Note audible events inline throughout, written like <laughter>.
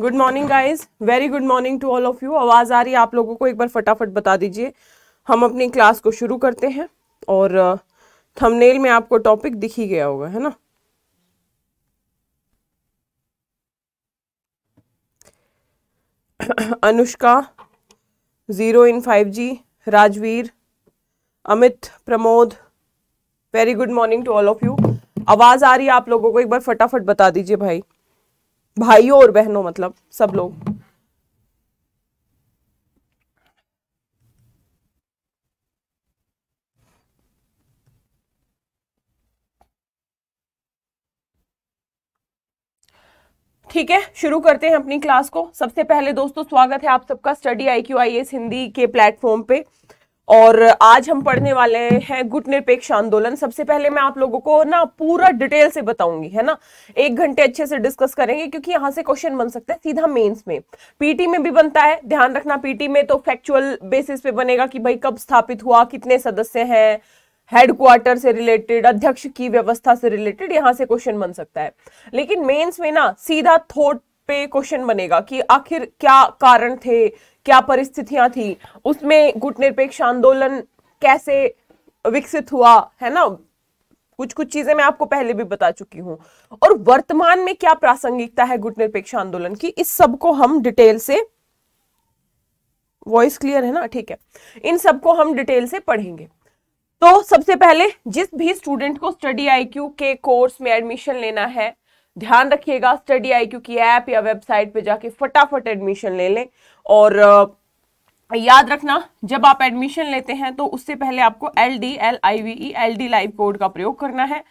Good morning guys very good morning to all of you आवाज़ आ रही है आप लोगों को एक बार फटाफट बता दीजिए हम अपनी क्लास को शुरू करते हैं और थंबनेल में आपको टॉपिक दिख ही गया होगा है ना Anushka zero in five G Rajveer Amit Pramod very good morning to all of you आवाज़ आ रही है आप लोगों को एक बार फटाफट बता दीजिए भाई भाइयों और बहनों मतलब सब लोग ठीक है शुरू करते हैं अपनी क्लास को सबसे पहले दोस्तों स्वागत है आप सबका study I Q I S Hindi के प्लेटफॉर्म पे और आज हम पढ़ने वाले हैं गुट निरपेक्ष आंदोलन सबसे पहले मैं आप लोगों को ना पूरा डिटेल से बताऊंगी है ना एक घंटे अच्छे से डिस्कस करेंगे क्योंकि यहाँ से क्वेश्चन बन सकते हैं सीधा मेंस में पीटी में भी बनता है ध्यान रखना पीटी में तो फैक्चुअल बेसिस पे बनेगा कि भाई कब स्थापित हुआ कितने सदस्य है हेडक्वार्टर से रिलेटेड अध्यक्ष की व्यवस्था से रिलेटेड यहाँ से क्वेश्चन बन सकता है लेकिन मेन्स में ना सीधा थोट पे क्वेश्चन बनेगा कि आखिर क्या कारण थे क्या परिस्थितियां थी उसमें गुट निरपेक्ष आंदोलन कैसे विकसित हुआ है ना कुछ कुछ चीजें मैं आपको पहले भी बता चुकी हूँ और वर्तमान में क्या प्रासंगिकता है गुट निरपेक्ष आंदोलन की इस सब को हम डिटेल से वॉइस क्लियर है ना ठीक है इन सबको हम डिटेल से पढ़ेंगे तो सबसे पहले जिस भी स्टूडेंट को स्टडी आईक्यू के कोर्स में एडमिशन लेना है ध्यान रखिएगा स्टडी आई क्यू की ऐप या वेबसाइट पे जाके फटाफट एडमिशन ले लें और याद रखना जब आप एडमिशन लेते हैं तो उससे पहले आपको L D L I V E L D live code का प्रयोग करना है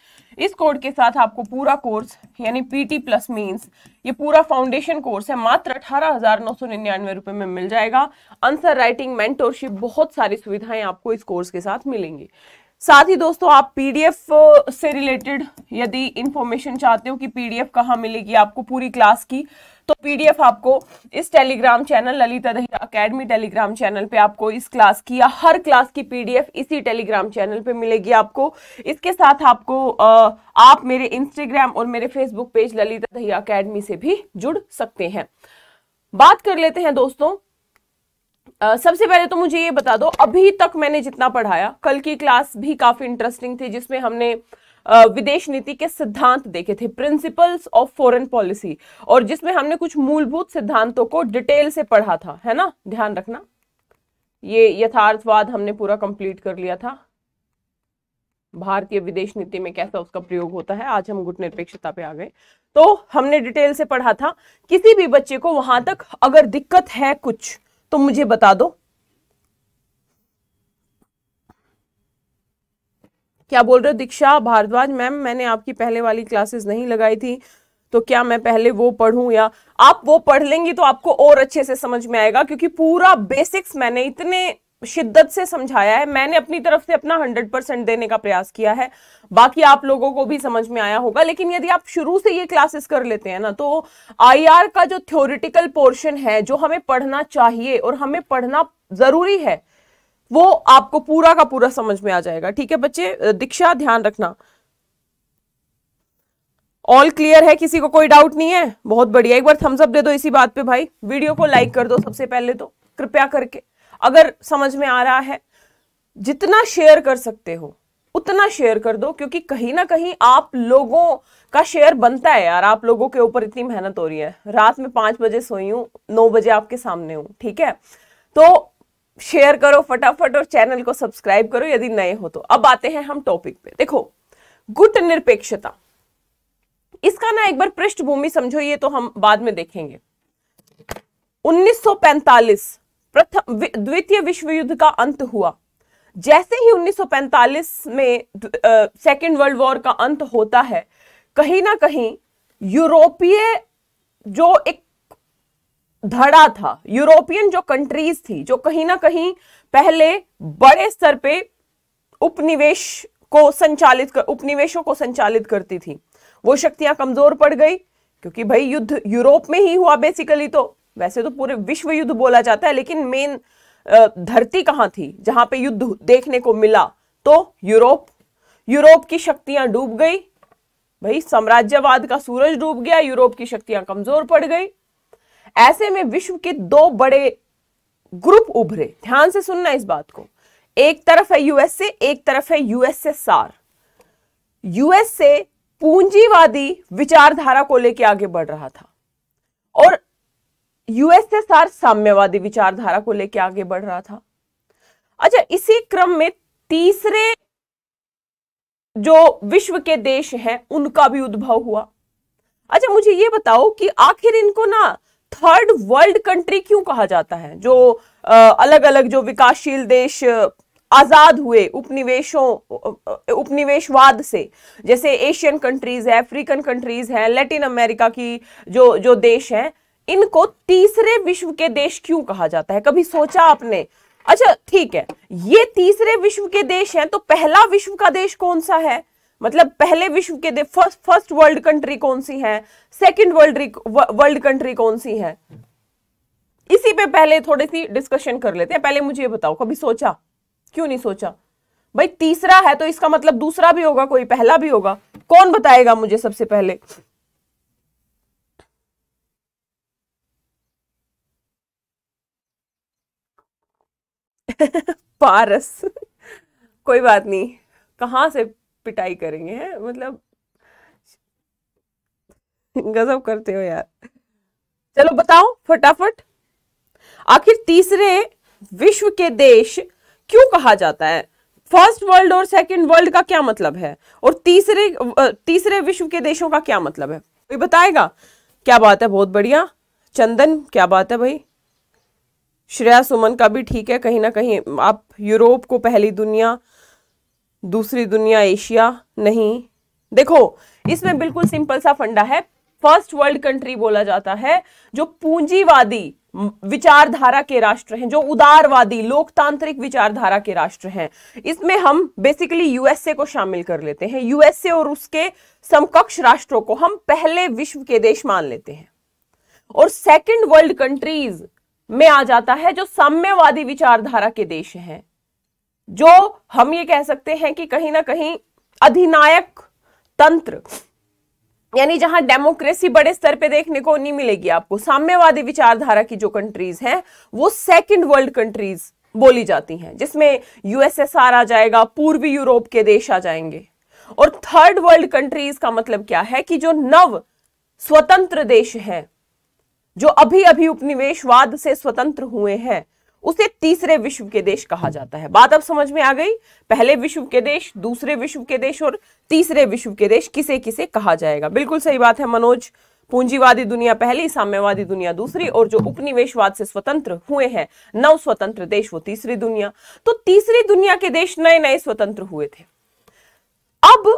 इस कोड के साथ आपको पूरा कोर्स यानी पीटी प्लस मीन्स ये पूरा फाउंडेशन कोर्स है मात्र अठारह हजार नौ सौ निन्यानवे रुपये में मिल जाएगा आंसर राइटिंग मेंटोरशिप बहुत सारी सुविधाएं आपको इस कोर्स के साथ मिलेंगी साथ ही दोस्तों आप पीडीएफ से रिलेटेड यदि इंफॉर्मेशन चाहते हो कि पीडीएफ कहाँ मिलेगी आपको पूरी क्लास की तो पीडीएफ आपको इस Telegram channel Lalita Dahiya academy Telegram channel पे आपको इस क्लास की या हर क्लास की पीडीएफ इसी टेलीग्राम चैनल पे मिलेगी आपको इसके साथ आपको आप मेरे इंस्टाग्राम और मेरे Facebook page Lalita Dahiya academy से भी जुड़ सकते हैं बात कर लेते हैं दोस्तों सबसे पहले तो मुझे ये बता दो अभी तक मैंने जितना पढ़ाया कल की क्लास भी काफ़ी इंटरेस्टिंग थी जिसमें हमने विदेश नीति के सिद्धांत देखे थे प्रिंसिपल्स ऑफ फॉरेन पॉलिसी और जिसमें हमने कुछ मूलभूत सिद्धांतों को डिटेल से पढ़ा था है ना ध्यान रखना ये यथार्थवाद हमने पूरा कंप्लीट कर लिया था भारतीय विदेश नीति में कैसा उसका प्रयोग होता है आज हम गुट निरपेक्षता पे आ गए तो हमने डिटेल से पढ़ा था किसी भी बच्चे को वहां तक अगर दिक्कत है कुछ तो मुझे बता दो क्या बोल रहे हो दीक्षा भारद्वाज मैम मैंने आपकी पहले वाली क्लासेस नहीं लगाई थी तो क्या मैं पहले वो पढ़ूं या आप वो पढ़ लेंगी तो आपको और अच्छे से समझ में आएगा क्योंकि पूरा बेसिक्स मैंने इतने शिद्दत से समझाया है मैंने अपनी तरफ से अपना हंड्रेड परसेंट देने का प्रयास किया है बाकी आप लोगों को भी समझ में आया होगा लेकिन यदि आप शुरू से ये क्लासेस कर लेते हैं ना तो आईआर का जो थ्योरिटिकल पोर्शन है जो हमें पढ़ना चाहिए और हमें पढ़ना जरूरी है वो आपको पूरा का पूरा समझ में आ जाएगा ठीक है बच्चे दीक्षा ध्यान रखना ऑल क्लियर है किसी को कोई डाउट नहीं है बहुत बढ़िया एक बार थम्सअप दे दो इसी बात पे भाई वीडियो को लाइक कर दो सबसे पहले तो कृपया करके अगर समझ में आ रहा है जितना शेयर कर सकते हो उतना शेयर कर दो क्योंकि कहीं ना कहीं आप लोगों का शेयर बनता है यार आप लोगों के ऊपर इतनी मेहनत हो रही है रात में पांच बजे सोई हूं नौ बजे आपके सामने हूं ठीक है तो शेयर करो फटाफट और चैनल को सब्सक्राइब करो यदि नए हो तो अब आते हैं हम टॉपिक पे देखो गुट निरपेक्षता इसका ना एक बार पृष्ठभूमि समझो ये तो हम बाद में देखेंगे 1945 प्रथम द्वितीय विश्व युद्ध का अंत हुआ जैसे ही 1945 में सेकेंड वर्ल्ड वॉर का अंत होता है कहीं ना कहीं यूरोपीय जो एक धड़ा था यूरोपियन जो कंट्रीज थी जो कहीं ना कहीं पहले बड़े स्तर पे उपनिवेश को संचालित कर उपनिवेशों को संचालित करती थी वो शक्तियां कमजोर पड़ गई क्योंकि भाई युद्ध यूरोप में ही हुआ बेसिकली तो वैसे तो पूरे विश्व युद्ध बोला जाता है लेकिन मेन धरती कहां थी जहां पे युद्ध देखने को मिला तो यूरोप यूरोप की शक्तियां डूब गई भाई साम्राज्यवाद का सूरज डूब गया यूरोप की शक्तियां कमजोर पड़ गई ऐसे में विश्व के दो बड़े ग्रुप उभरे ध्यान से सुनना इस बात को एक तरफ है यूएसए एक तरफ है यूएसएसआर यूएसए पूंजीवादी विचारधारा को लेकर आगे बढ़ रहा था और यूएसएसआर साम्यवादी विचारधारा को लेकर आगे बढ़ रहा था अच्छा इसी क्रम में तीसरे जो विश्व के देश हैं उनका भी उद्भव हुआ अच्छा मुझे ये बताओ कि आखिर इनको ना थर्ड वर्ल्ड कंट्री क्यों कहा जाता है जो आ, अलग अलग जो विकासशील देश आजाद हुए उपनिवेशों उपनिवेशवाद से जैसे एशियन कंट्रीज है अफ्रीकन कंट्रीज है लैटिन अमेरिका की जो जो देश हैं इनको तीसरे विश्व के देश क्यों कहा जाता है कभी सोचा आपने अच्छा ठीक है ये तीसरे विश्व के देश हैं तो पहला विश्व का देश कौन सा है मतलब पहले विश्व के देश फर्स्ट फर्स्ट वर्ल्ड कंट्री कौन सी है सेकंड वर्ल्ड वर्ल्ड कंट्री कौन सी है इसी पे पहले थोड़ी सी डिस्कशन कर लेते हैं पहले मुझे ये बताओ कभी सोचा क्यों नहीं सोचा भाई तीसरा है तो इसका मतलब दूसरा भी होगा कोई पहला भी होगा कौन बताएगा मुझे सबसे पहले <laughs> पारस कोई बात नहीं कहाँ से पिटाई करेंगे है? मतलब गजब करते हो यार चलो बताओ फटाफट आखिर तीसरे विश्व के देश क्यों कहा जाता है फर्स्ट वर्ल्ड और सेकंड वर्ल्ड का क्या मतलब है और तीसरे तीसरे विश्व के देशों का क्या मतलब है कोई बताएगा क्या बात है बहुत बढ़िया चंदन क्या बात है भाई श्रेया सुमन का भी ठीक है कहीं ना कहीं आप यूरोप को पहली दुनिया दूसरी दुनिया एशिया नहीं देखो इसमें बिल्कुल सिंपल सा फंडा है फर्स्ट वर्ल्ड कंट्री बोला जाता है जो पूंजीवादी विचारधारा के राष्ट्र हैं जो उदारवादी लोकतांत्रिक विचारधारा के राष्ट्र हैं इसमें हम बेसिकली यूएसए को शामिल कर लेते हैं यूएसए और उसके समकक्ष राष्ट्रों को हम पहले विश्व के देश मान लेते हैं और सेकंड वर्ल्ड कंट्रीज में आ जाता है जो साम्यवादी विचारधारा के देश हैं जो हम ये कह सकते हैं कि कहीं ना कहीं अधिनायक तंत्र यानी जहां डेमोक्रेसी बड़े स्तर पे देखने को नहीं मिलेगी आपको साम्यवादी विचारधारा की जो कंट्रीज हैं वो सेकंड वर्ल्ड कंट्रीज बोली जाती हैं जिसमें यूएसएसआर आ जाएगा पूर्वी यूरोप के देश आ जाएंगे और थर्ड वर्ल्ड कंट्रीज का मतलब क्या है कि जो नव स्वतंत्र देश हैं जो अभी अभी उपनिवेशवाद से स्वतंत्र हुए हैं उसे तीसरे विश्व के देश कहा जाता है बात अब समझ में आ गई पहले विश्व के देश दूसरे विश्व के देश और तीसरे विश्व के देश किसे किसे कहा जाएगा बिल्कुल सही बात है मनोज पूंजीवादी दुनिया पहली साम्यवादी दुनिया दूसरी और जो उपनिवेशवाद से स्वतंत्र हुए हैं नव स्वतंत्र देश वो तीसरी दुनिया तो तीसरी दुनिया के देश नए नए स्वतंत्र हुए थे अब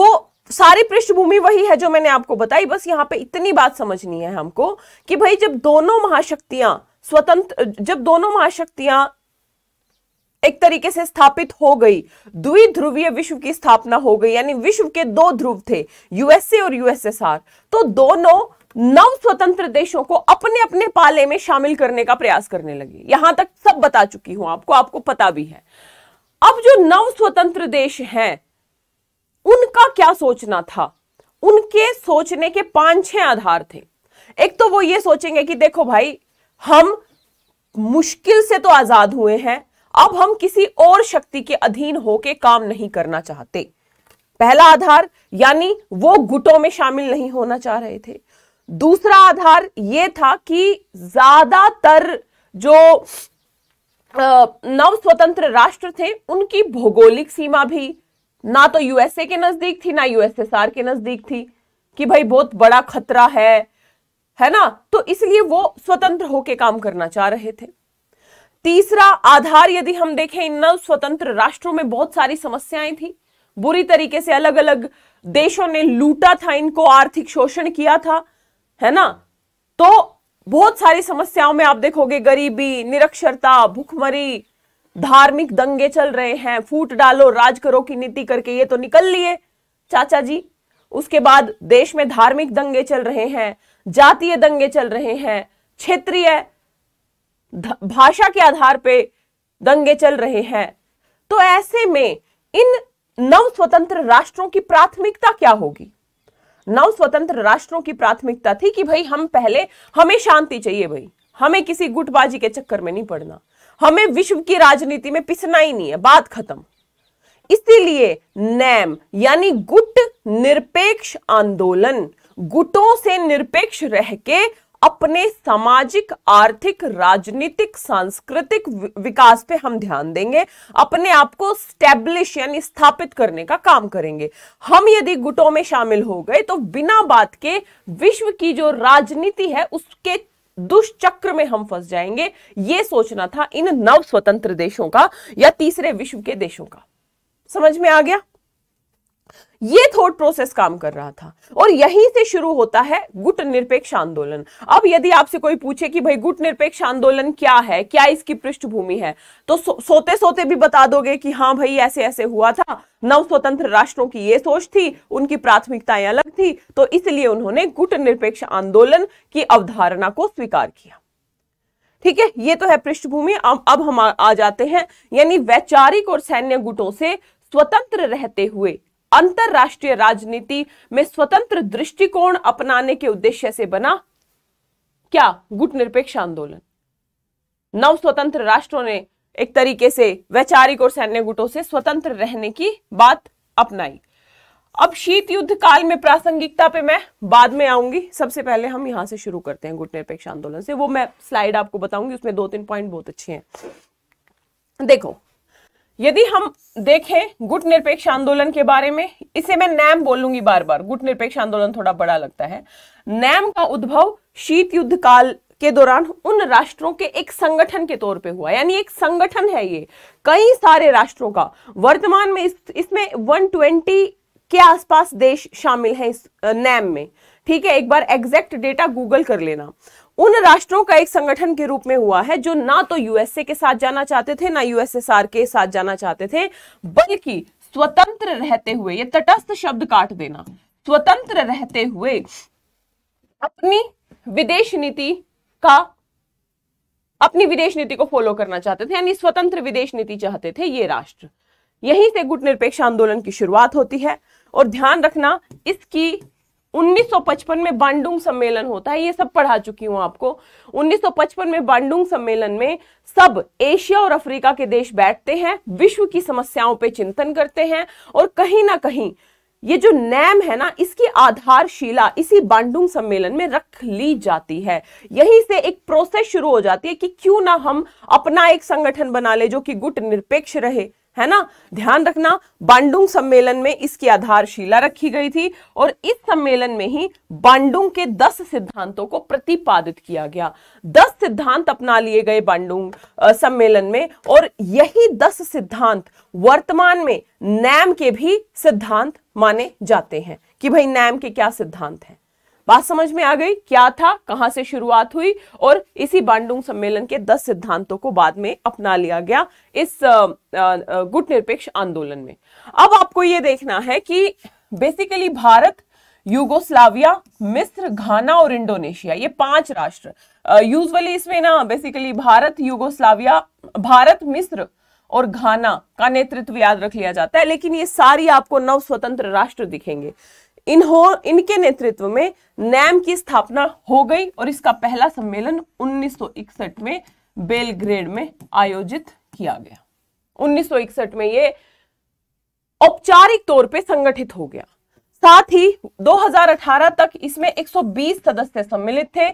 वो सारी पृष्ठभूमि वही है जो मैंने आपको बताई बस यहाँ पे इतनी बात समझनी है हमको कि भाई जब दोनों महाशक्तियां स्वतंत्र जब दोनों महाशक्तियां एक तरीके से स्थापित हो गई द्विध्रुवीय विश्व की स्थापना हो गई यानी विश्व के दो ध्रुव थे यूएसए और यूएसएसआर तो दोनों नव स्वतंत्र देशों को अपने अपने पाले में शामिल करने का प्रयास करने लगी यहां तक सब बता चुकी हूं आपको आपको पता भी है अब जो नव स्वतंत्र देश हैं उनका क्या सोचना था उनके सोचने के पांच छह आधार थे एक तो वो ये सोचेंगे कि देखो भाई हम मुश्किल से तो आजाद हुए हैं अब हम किसी और शक्ति के अधीन होके काम नहीं करना चाहते पहला आधार यानी वो गुटों में शामिल नहीं होना चाह रहे थे दूसरा आधार ये था कि ज्यादातर जो नव स्वतंत्र राष्ट्र थे उनकी भौगोलिक सीमा भी ना तो यूएसए के नजदीक थी ना यूएसएसआर के नजदीक थी कि भाई बहुत बड़ा खतरा है है ना तो इसलिए वो स्वतंत्र होके काम करना चाह रहे थे तीसरा आधार यदि हम देखें इन नव स्वतंत्र राष्ट्रों में बहुत सारी समस्याएं थी बुरी तरीके से अलग अलग देशों ने लूटा था इनको आर्थिक शोषण किया था है ना तो बहुत सारी समस्याओं में आप देखोगे गरीबी निरक्षरता भुखमरी धार्मिक दंगे चल रहे हैं फूट डालो राज करो की नीति करके ये तो निकल लिए चाचा जी उसके बाद देश में धार्मिक दंगे चल रहे हैं जातीय दंगे चल रहे हैं क्षेत्रीय भाषा के आधार पे दंगे चल रहे हैं तो ऐसे में इन नव स्वतंत्र राष्ट्रों की प्राथमिकता क्या होगी नव स्वतंत्र राष्ट्रों की प्राथमिकता थी कि भाई हम पहले हमें शांति चाहिए भाई हमें किसी गुटबाजी के चक्कर में नहीं पड़ना हमें विश्व की राजनीति में पिसना ही नहीं है बात खत्म इसीलिए नैम यानी गुट निरपेक्ष आंदोलन गुटों से निरपेक्ष रह के अपने सामाजिक आर्थिक राजनीतिक सांस्कृतिक विकास पे हम ध्यान देंगे अपने आप को स्टैब्लिश यानी स्थापित करने का काम करेंगे हम यदि गुटों में शामिल हो गए तो बिना बात के विश्व की जो राजनीति है उसके दुष्चक्र में हम फंस जाएंगे ये सोचना था इन नव स्वतंत्र देशों का या तीसरे विश्व के देशों का समझ में आ गया ये थॉट प्रोसेस काम कर रहा था और यहीं से शुरू होता है गुट निरपेक्ष आंदोलन अब यदि आपसे कोई पूछे कि भाई गुट निरपेक्ष आंदोलन क्या है क्या इसकी पृष्ठभूमि है तो सो, सोते सोते भी बता दोगे कि हाँ भाई ऐसे ऐसे हुआ था नव स्वतंत्र राष्ट्रों की ये सोच थी उनकी प्राथमिकताएं अलग थी तो इसलिए उन्होंने गुट निरपेक्ष आंदोलन की अवधारणा को स्वीकार किया ठीक है ये तो है पृष्ठभूमि अब हम आ जाते हैं यानी वैचारिक और सैन्य गुटों से स्वतंत्र रहते हुए अंतरराष्ट्रीय राजनीति में स्वतंत्र दृष्टिकोण अपनाने के उद्देश्य से बना क्या गुट निरपेक्ष आंदोलन नव स्वतंत्र राष्ट्रों ने एक तरीके से वैचारिक और सैन्य गुटों से स्वतंत्र रहने की बात अपनाई अब शीत युद्ध काल में प्रासंगिकता पे मैं बाद में आऊंगी सबसे पहले हम यहां से शुरू करते हैं गुट निरपेक्ष आंदोलन से वो मैं स्लाइड आपको बताऊंगी उसमें दो तीन पॉइंट बहुत अच्छे हैं देखो यदि हम देखें गुट निरपेक्ष आंदोलन के बारे में इसे मैं नैम बोलूंगी बार बार गुट निरपेक्ष आंदोलन थोड़ा बड़ा लगता है नैम का उद्भव शीत युद्ध काल के दौरान उन राष्ट्रों के एक संगठन के तौर पे हुआ यानी एक संगठन है ये कई सारे राष्ट्रों का वर्तमान में इस वन 120 के आसपास देश शामिल हैं इस नैम में ठीक है एक बार एग्जैक्ट डेटा गूगल कर लेना उन राष्ट्रों का एक संगठन के रूप में हुआ है जो ना तो यूएसए के साथ जाना चाहते थे ना यूएसएसआर के साथ जाना चाहते थे बल्कि स्वतंत्र रहते हुए ये तटस्थ शब्द काट देना स्वतंत्र रहते हुए अपनी विदेश नीति का अपनी विदेश नीति को फॉलो करना चाहते थे यानी स्वतंत्र विदेश नीति चाहते थे ये राष्ट्र यहीं से गुट निरपेक्ष आंदोलन की शुरुआत होती है और ध्यान रखना इसकी 1955 में बांडुंग सम्मेलन होता है ये सब पढ़ा चुकी हूं आपको 1955 में बांडुंग सम्मेलन में सब एशिया और अफ्रीका के देश बैठते हैं विश्व की समस्याओं पे चिंतन करते हैं और कहीं ना कहीं ये जो नैम है ना इसकी आधारशिला इसी बांडुंग सम्मेलन में रख ली जाती है यहीं से एक प्रोसेस शुरू हो जाती है कि क्यों ना हम अपना एक संगठन बना ले जो कि गुट निरपेक्ष रहे है ना ध्यान रखना बांडुंग सम्मेलन में इसकी आधारशिला रखी गई थी और इस सम्मेलन में ही बांडुंग के दस सिद्धांतों को प्रतिपादित किया गया दस सिद्धांत अपना लिए गए बांडुंग सम्मेलन में और यही दस सिद्धांत वर्तमान में नैम के भी सिद्धांत माने जाते हैं कि भाई नैम के क्या सिद्धांत हैं बात समझ में आ गई क्या था कहां से शुरुआत हुई और इसी बांडुंग सम्मेलन के दस सिद्धांतों को बाद में अपना लिया गया इस गुट निरपेक्ष आंदोलन में अब आपको यह देखना है कि बेसिकली भारत यूगोस्लाविया मिस्र घाना और इंडोनेशिया ये पांच राष्ट्र यूजुअली इसमें ना बेसिकली भारत यूगोस्लाविया भारत मिस्र और घाना का नेतृत्व याद रख लिया जाता है लेकिन ये सारी आपको नव स्वतंत्र राष्ट्र दिखेंगे इनहो इनके नेतृत्व में नैम की स्थापना हो गई और इसका पहला सम्मेलन 1961 में बेलग्रेड में आयोजित किया गया 1961 में ये औपचारिक तौर पे संगठित हो गया साथ ही 2018 तक इसमें 120 सदस्य सम्मिलित थे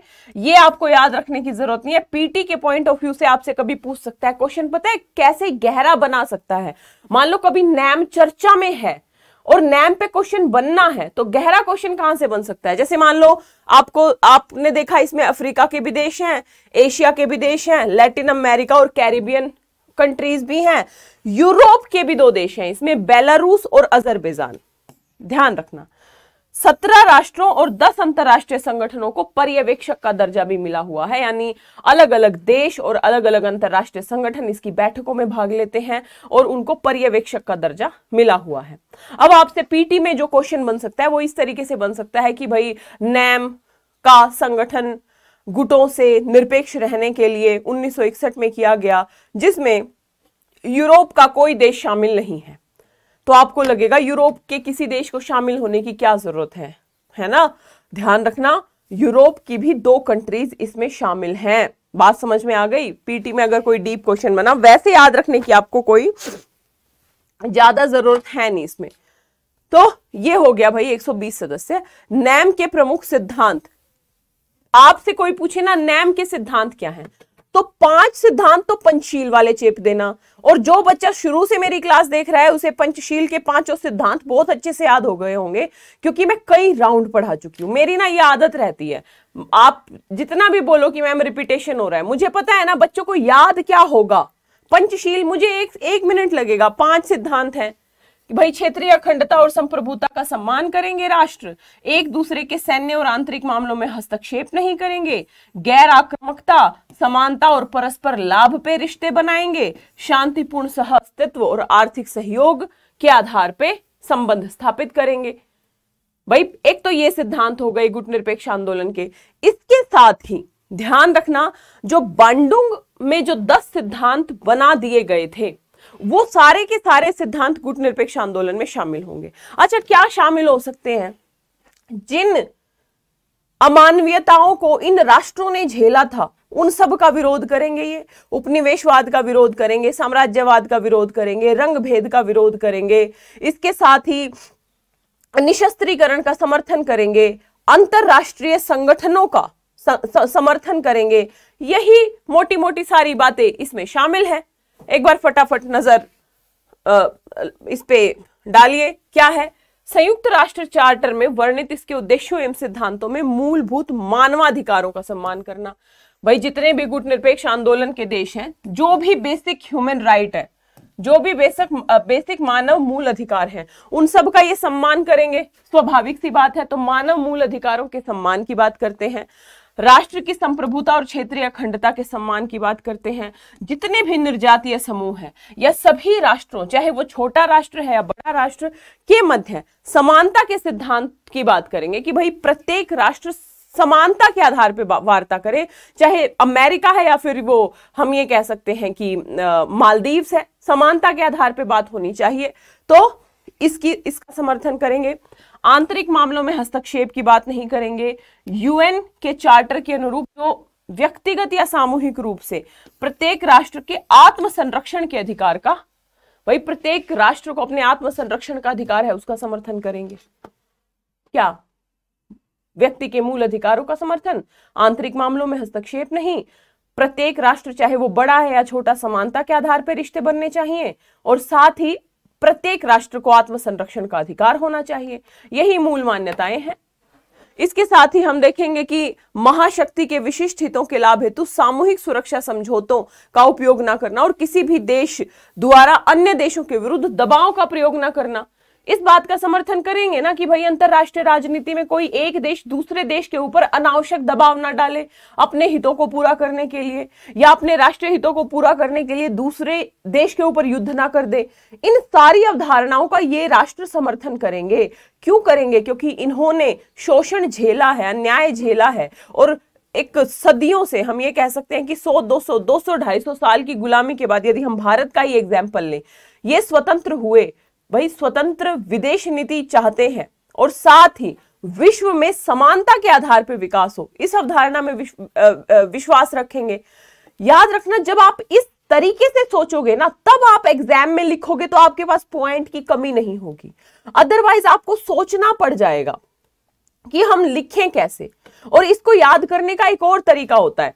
ये आपको याद रखने की जरूरत नहीं है पीटी के पॉइंट ऑफ व्यू से आपसे कभी पूछ सकता है क्वेश्चन पता है कैसे गहरा बना सकता है मान लो कभी नैम चर्चा में है और नैम पे क्वेश्चन बनना है तो गहरा क्वेश्चन कहां से बन सकता है जैसे मान लो आपको आपने देखा इसमें अफ्रीका के भी देश हैं एशिया के भी देश हैं लैटिन अमेरिका और कैरिबियन कंट्रीज भी हैं यूरोप के भी दो देश हैं इसमें बेलारूस और अजरबेजान ध्यान रखना सत्रह राष्ट्रों और दस अंतर्राष्ट्रीय संगठनों को पर्यवेक्षक का दर्जा भी मिला हुआ है यानी अलग अलग देश और अलग अलग अंतर्राष्ट्रीय संगठन इसकी बैठकों में भाग लेते हैं और उनको पर्यवेक्षक का दर्जा मिला हुआ है अब आपसे पीटी में जो क्वेश्चन बन सकता है वो इस तरीके से बन सकता है कि भाई नैम का संगठन गुटों से निरपेक्ष रहने के लिए उन्नीस में किया गया जिसमें यूरोप का कोई देश शामिल नहीं है तो आपको लगेगा यूरोप के किसी देश को शामिल होने की क्या जरूरत है है ना ध्यान रखना यूरोप की भी दो कंट्रीज इसमें शामिल हैं बात समझ में आ गई पीटी में अगर कोई डीप क्वेश्चन बना वैसे याद रखने की आपको कोई ज्यादा जरूरत है नहीं इसमें तो ये हो गया भाई 120 सदस्य नैम के प्रमुख सिद्धांत आपसे कोई पूछे ना नैम के सिद्धांत क्या है तो पांच सिद्धांत तो पंचशील वाले चेप देना और जो बच्चा शुरू से मेरी क्लास देख रहा है उसे पंचशील के पांचों सिद्धांत बहुत अच्छे से याद हो गए होंगे क्योंकि मैं कई राउंड पढ़ा चुकी हूं मेरी ना ये आदत रहती है आप जितना भी बोलो कि मैम रिपीटेशन हो रहा है मुझे पता है ना बच्चों को याद क्या होगा पंचशील मुझे एक एक मिनट लगेगा पांच सिद्धांत है भाई क्षेत्रीय अखंडता और संप्रभुता का सम्मान करेंगे राष्ट्र एक दूसरे के सैन्य और आंतरिक मामलों में हस्तक्षेप नहीं करेंगे गैर आक्रामकता समानता और परस्पर लाभ पे रिश्ते बनाएंगे शांतिपूर्ण सह अस्तित्व और आर्थिक सहयोग के आधार पे संबंध स्थापित करेंगे भाई एक तो ये सिद्धांत हो गए गुट निरपेक्ष आंदोलन के इसके साथ ही ध्यान रखना जो बांडुंग में जो दस सिद्धांत बना दिए गए थे वो सारे के सारे सिद्धांत गुट निरपेक्ष आंदोलन में शामिल होंगे अच्छा क्या शामिल हो सकते हैं जिन अमानवीयताओं को इन राष्ट्रों ने झेला था उन सब का विरोध करेंगे ये उपनिवेशवाद का विरोध करेंगे साम्राज्यवाद का विरोध करेंगे रंग भेद का विरोध करेंगे इसके साथ ही निशस्त्रीकरण का समर्थन करेंगे अंतरराष्ट्रीय संगठनों का समर्थन करेंगे यही मोटी मोटी सारी बातें इसमें शामिल है एक बार फटाफट नजर इस पे डालिए क्या है संयुक्त राष्ट्र चार्टर में वर्णित इसके उद्देश्यों एवं सिद्धांतों में मूलभूत मानवाधिकारों का सम्मान करना भाई जितने भी गुटनिरपेक्ष आंदोलन के देश हैं जो भी बेसिक ह्यूमन राइट है जो भी बेसिक बेसिक मानव मूल अधिकार है उन सब का ये सम्मान करेंगे स्वाभाविक सी बात है तो मानव मूल अधिकारों के सम्मान की बात करते हैं राष्ट्र की संप्रभुता और क्षेत्रीय अखंडता के सम्मान की बात करते हैं जितने भी निर्जातीय समूह हैं या सभी राष्ट्रों चाहे वो छोटा राष्ट्र है या बड़ा राष्ट्र के मध्य समानता के सिद्धांत की बात करेंगे कि भाई प्रत्येक राष्ट्र समानता के आधार पर वार्ता करें चाहे अमेरिका है या फिर वो हम ये कह सकते हैं कि मालदीव्स है समानता के आधार पर बात होनी चाहिए तो इसकी इसका समर्थन करेंगे आंतरिक मामलों में हस्तक्षेप की बात नहीं करेंगे यूएन के चार्टर के अनुरूप जो व्यक्तिगत या सामूहिक रूप से प्रत्येक राष्ट्र के आत्म संरक्षण के अधिकार का भाई प्रत्येक राष्ट्र को अपने आत्म संरक्षण का अधिकार है उसका समर्थन करेंगे क्या व्यक्ति के मूल अधिकारों का समर्थन आंतरिक मामलों में हस्तक्षेप नहीं प्रत्येक राष्ट्र चाहे वो बड़ा है या छोटा समानता के आधार पर रिश्ते बनने चाहिए और साथ ही प्रत्येक राष्ट्र को आत्मसंरक्षण का अधिकार होना चाहिए यही मूल मान्यताएं हैं इसके साथ ही हम देखेंगे कि महाशक्ति के विशिष्ट हितों के लाभ हेतु सामूहिक सुरक्षा समझौतों का उपयोग ना करना और किसी भी देश द्वारा अन्य देशों के विरुद्ध दबाव का प्रयोग ना करना इस बात का समर्थन करेंगे ना कि भाई अंतरराष्ट्रीय राजनीति में कोई एक देश दूसरे देश के ऊपर अनावश्यक दबाव ना डाले अपने हितों को पूरा करने के लिए या अपने राष्ट्रीय हितों को पूरा करने के लिए दूसरे देश के ऊपर युद्ध ना कर दे इन सारी अवधारणाओं का ये राष्ट्र समर्थन करेंगे क्यों करेंगे क्योंकि इन्होंने शोषण झेला है अन्याय झेला है और एक सदियों से हम ये कह सकते हैं कि 100, 200, 200, 250 साल की गुलामी के बाद यदि हम भारत का ही एग्जाम्पल लें ये स्वतंत्र हुए वही स्वतंत्र विदेश नीति चाहते हैं और साथ ही विश्व में समानता के आधार पर विकास हो इस अवधारणा में विश्व, विश्वास रखेंगे याद रखना जब आप इस तरीके से सोचोगे ना तब आप एग्जाम में लिखोगे तो आपके पास पॉइंट की कमी नहीं होगी अदरवाइज आपको सोचना पड़ जाएगा कि हम लिखें कैसे और इसको याद करने का एक और तरीका होता है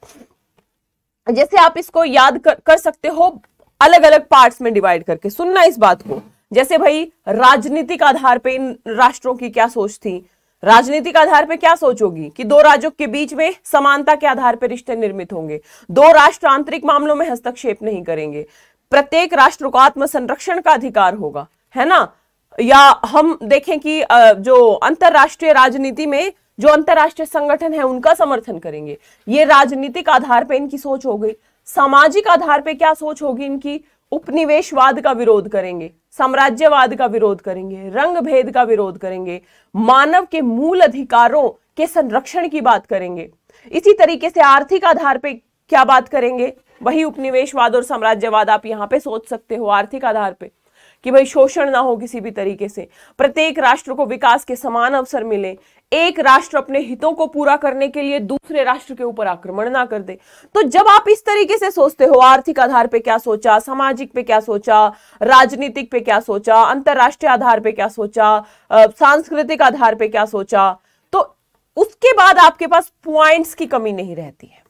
जैसे आप इसको याद कर, कर सकते हो अलग अलग पार्ट्स में डिवाइड करके सुनना इस बात को जैसे भाई राजनीतिक आधार पे इन राष्ट्रों की क्या सोच थी राजनीतिक आधार पर क्या सोच होगी कि दो राज्यों के बीच में समानता के आधार पर रिश्ते निर्मित होंगे दो राष्ट्र आंतरिक मामलों में हस्तक्षेप नहीं करेंगे प्रत्येक राष्ट्र को आत्म संरक्षण का अधिकार होगा है ना या हम देखें कि जो अंतरराष्ट्रीय राजनीति में जो अंतरराष्ट्रीय संगठन है उनका समर्थन करेंगे ये राजनीतिक आधार पर इनकी सोच हो गई सामाजिक आधार पर क्या सोच होगी इनकी उपनिवेशवाद का विरोध करेंगे साम्राज्यवाद का विरोध करेंगे रंग भेद का विरोध करेंगे मानव के मूल अधिकारों के संरक्षण की बात करेंगे इसी तरीके से आर्थिक आधार पे क्या बात करेंगे वही उपनिवेशवाद और साम्राज्यवाद आप यहाँ पे सोच सकते हो आर्थिक आधार पे कि भाई शोषण ना हो किसी भी तरीके से प्रत्येक राष्ट्र को विकास के समान अवसर मिले एक राष्ट्र अपने हितों को पूरा करने के लिए दूसरे राष्ट्र के ऊपर आक्रमण ना कर दे तो जब आप इस तरीके से सोचते हो आर्थिक आधार पे क्या सोचा सामाजिक पे क्या सोचा राजनीतिक पे क्या सोचा अंतरराष्ट्रीय आधार पे क्या सोचा सांस्कृतिक आधार पे क्या सोचा तो उसके बाद आपके पास प्वाइंट्स की कमी नहीं रहती है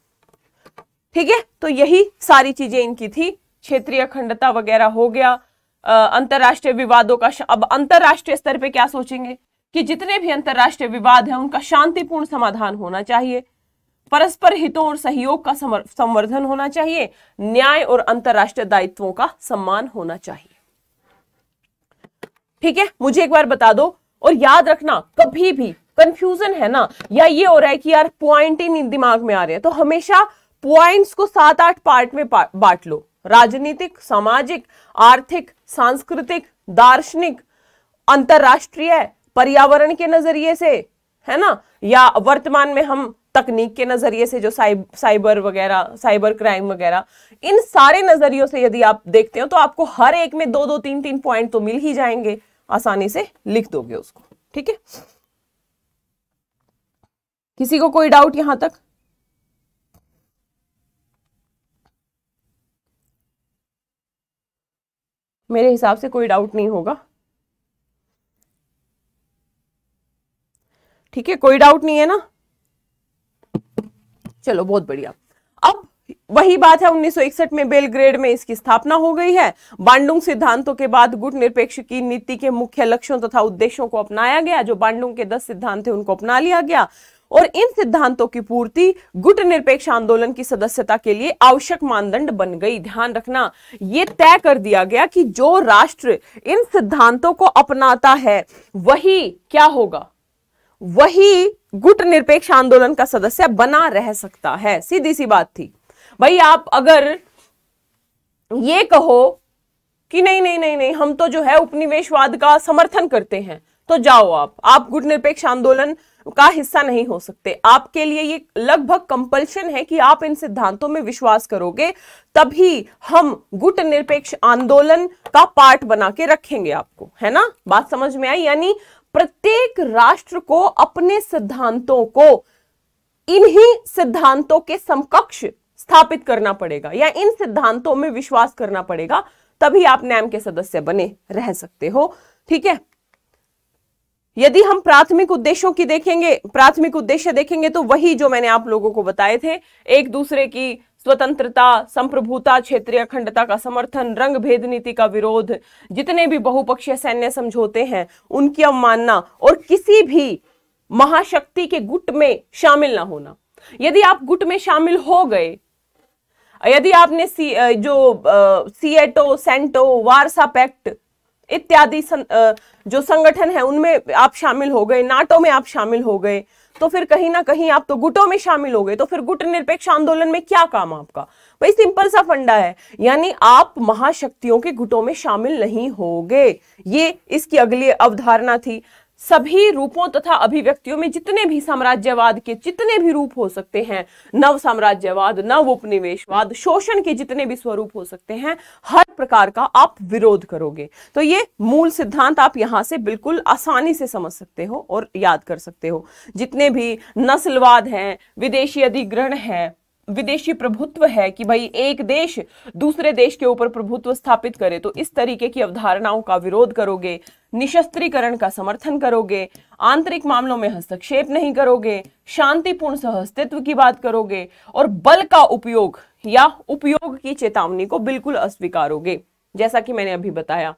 ठीक है तो यही सारी चीजें इनकी थी क्षेत्रीय अखंडता वगैरह हो गया अंतरराष्ट्रीय विवादों का अब अंतरराष्ट्रीय स्तर पे क्या सोचेंगे कि जितने भी अंतर्राष्ट्रीय विवाद हैं उनका शांतिपूर्ण समाधान होना चाहिए परस्पर हितों और सहयोग का संवर्धन होना चाहिए न्याय और अंतर्राष्ट्रीय दायित्वों का सम्मान होना चाहिए ठीक है मुझे एक बार बता दो और याद रखना कभी भी कंफ्यूजन है ना या ये हो रहा है कि यार पॉइंट ही नहीं दिमाग में आ रहे हैं तो हमेशा पॉइंट्स को सात आठ पार्ट में बांट लो राजनीतिक सामाजिक आर्थिक सांस्कृतिक दार्शनिक अंतरराष्ट्रीय पर्यावरण के नजरिए से है ना या वर्तमान में हम तकनीक के नजरिए से जो साइब साइबर वगैरह साइबर क्राइम वगैरह इन सारे नजरियों से यदि आप देखते हो तो आपको हर एक में दो दो तीन तीन पॉइंट तो मिल ही जाएंगे आसानी से लिख दोगे उसको ठीक है किसी को कोई डाउट यहां तक मेरे हिसाब से कोई डाउट नहीं होगा ठीक है कोई डाउट नहीं है ना चलो बहुत बढ़िया अब वही बात है 1961 में बेलग्रेड में इसकी स्थापना हो गई है बांडुंग सिद्धांतों के बाद गुट निरपेक्ष की नीति के मुख्य लक्ष्यों तथा उद्देश्यों को अपनाया गया जो बांडुंग के दस सिद्धांत थे उनको अपना लिया गया और इन सिद्धांतों की पूर्ति गुट निरपेक्ष आंदोलन की सदस्यता के लिए आवश्यक मानदंड बन गई ध्यान रखना यह तय कर दिया गया कि जो राष्ट्र इन सिद्धांतों को अपनाता है वही क्या होगा वही गुट निरपेक्ष आंदोलन का सदस्य बना रह सकता है सीधी सी बात थी भाई आप अगर ये कहो कि नहीं नहीं नहीं नहीं हम तो जो है उपनिवेशवाद का समर्थन करते हैं तो जाओ आप आप गुट निरपेक्ष आंदोलन का हिस्सा नहीं हो सकते आपके लिए ये लगभग कंपल्शन है कि आप इन सिद्धांतों में विश्वास करोगे तभी हम गुट निरपेक्ष आंदोलन का पार्ट बना के रखेंगे आपको है ना बात समझ में आई यानी प्रत्येक राष्ट्र को अपने सिद्धांतों को इन्हीं सिद्धांतों के समकक्ष स्थापित करना पड़ेगा या इन सिद्धांतों में विश्वास करना पड़ेगा तभी आप नैम के सदस्य बने रह सकते हो ठीक है यदि हम प्राथमिक उद्देश्यों की देखेंगे प्राथमिक उद्देश्य देखेंगे तो वही जो मैंने आप लोगों को बताए थे एक दूसरे की स्वतंत्रता संप्रभुता क्षेत्रीय अखंडता का समर्थन रंग भेद नीति का विरोध जितने भी बहुपक्षीय सैन्य समझौते हैं उनकी अवमानना और किसी भी महाशक्ति के गुट में शामिल ना होना यदि आप गुट में शामिल हो गए यदि आपने सी जो सीएटो सेंटो वारसा पैक्ट इत्यादि सं, जो संगठन है उनमें आप शामिल हो गए नाटो में आप शामिल हो गए तो फिर कहीं ना कहीं आप तो गुटों में शामिल हो गए तो फिर गुट निरपेक्ष आंदोलन में क्या काम आपका भाई सिंपल सा फंडा है यानी आप महाशक्तियों के गुटों में शामिल नहीं होगे ये इसकी अगली अवधारणा थी सभी रूपों तथा अभिव्यक्तियों में जितने भी साम्राज्यवाद के जितने भी रूप हो सकते हैं नव साम्राज्यवाद नव उपनिवेशवाद शोषण के जितने भी स्वरूप हो सकते हैं हर प्रकार का आप विरोध करोगे तो ये मूल सिद्धांत आप यहां से बिल्कुल आसानी से समझ सकते हो और याद कर सकते हो जितने भी नस्लवाद हैं विदेशी अधिग्रहण है विदेशी प्रभुत्व है कि भाई एक देश दूसरे देश के ऊपर प्रभुत्व स्थापित करे तो इस तरीके की अवधारणाओं का विरोध करोगे निशस्त्रीकरण का समर्थन करोगे आंतरिक मामलों में हस्तक्षेप नहीं करोगे शांतिपूर्ण सहअस्तित्व की बात करोगे और बल का उपयोग या उपयोग की चेतावनी को बिल्कुल अस्वीकारोगे जैसा कि मैंने अभी बताया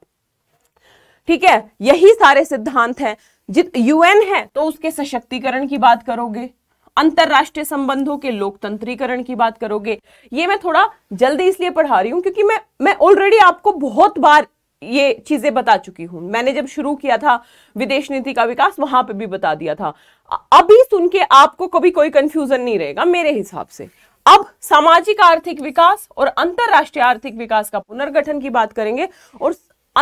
ठीक है यही सारे सिद्धांत हैं जित यूएन है तो उसके सशक्तिकरण की बात करोगे अंतरराष्ट्रीय संबंधों के लोकतंत्रीकरण की बात करोगे ये मैं थोड़ा जल्दी इसलिए पढ़ा रही हूँ क्योंकि मैं मैं ऑलरेडी आपको बहुत बार ये चीजें बता चुकी हूं मैंने जब शुरू किया था विदेश नीति का विकास वहां पे भी बता दिया था अभी सुन के आपको कभी कोई कंफ्यूजन नहीं रहेगा मेरे हिसाब से अब सामाजिक आर्थिक विकास और अंतरराष्ट्रीय आर्थिक विकास का पुनर्गठन की बात करेंगे और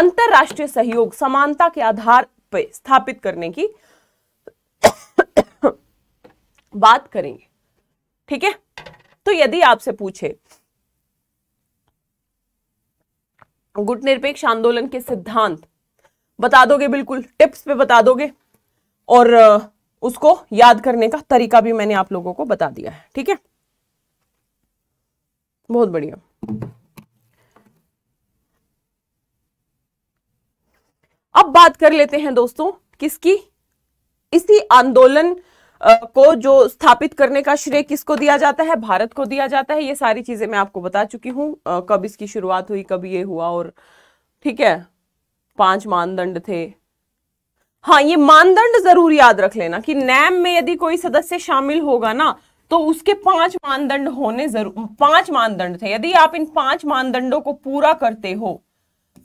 अंतरराष्ट्रीय सहयोग समानता के आधार पर स्थापित करने की बात करेंगे ठीक है तो यदि आपसे पूछे गुट निरपेक्ष आंदोलन के सिद्धांत बता दोगे बिल्कुल टिप्स पे बता दोगे और उसको याद करने का तरीका भी मैंने आप लोगों को बता दिया है ठीक है बहुत बढ़िया अब बात कर लेते हैं दोस्तों किसकी इसी आंदोलन को जो स्थापित करने का श्रेय किसको दिया जाता है भारत को दिया जाता है ये सारी चीजें मैं आपको बता चुकी हूँ कब इसकी शुरुआत हुई कब ये हुआ और ठीक है पांच मानदंड थे हाँ ये मानदंड जरूर याद रख लेना कि नैम में यदि कोई सदस्य शामिल होगा ना तो उसके पांच मानदंड होने जरूर पांच मानदंड थे यदि आप इन पांच मानदंडों को पूरा करते हो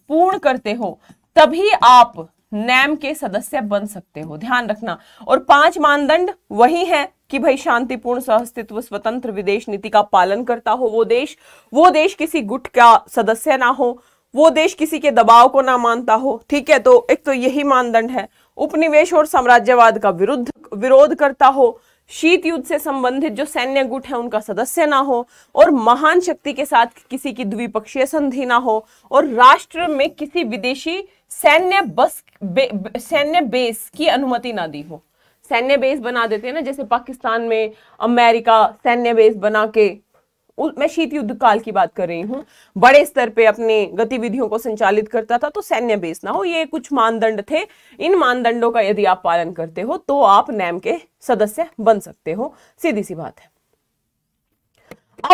पूर्ण करते हो तभी आप नैम के सदस्य बन सकते हो ध्यान रखना और पांच मानदंड वही है कि भाई शांतिपूर्ण सहअस्तित्व स्वतंत्र विदेश नीति का पालन करता हो वो देश वो देश किसी गुट का सदस्य ना हो वो देश किसी के दबाव को ना मानता हो ठीक है तो एक तो यही मानदंड है उपनिवेश और साम्राज्यवाद का विरुद्ध विरोध करता हो शीत युद्ध से संबंधित जो सैन्य गुट है उनका सदस्य ना हो और महान शक्ति के साथ किसी की द्विपक्षीय संधि ना हो और राष्ट्र में किसी विदेशी सैन्य बस बे, सैन्य बेस की अनुमति ना दी हो सैन्य बेस बना देते हैं ना जैसे पाकिस्तान में अमेरिका सैन्य बेस बना के मैं शीत युद्ध काल की बात कर रही हूँ बड़े स्तर पे अपने गतिविधियों को संचालित करता था तो सैन्य बेस ना हो ये कुछ मानदंड थे इन मानदंडों का यदि आप पालन करते हो तो आप नैम के सदस्य बन सकते हो सीधी सी बात है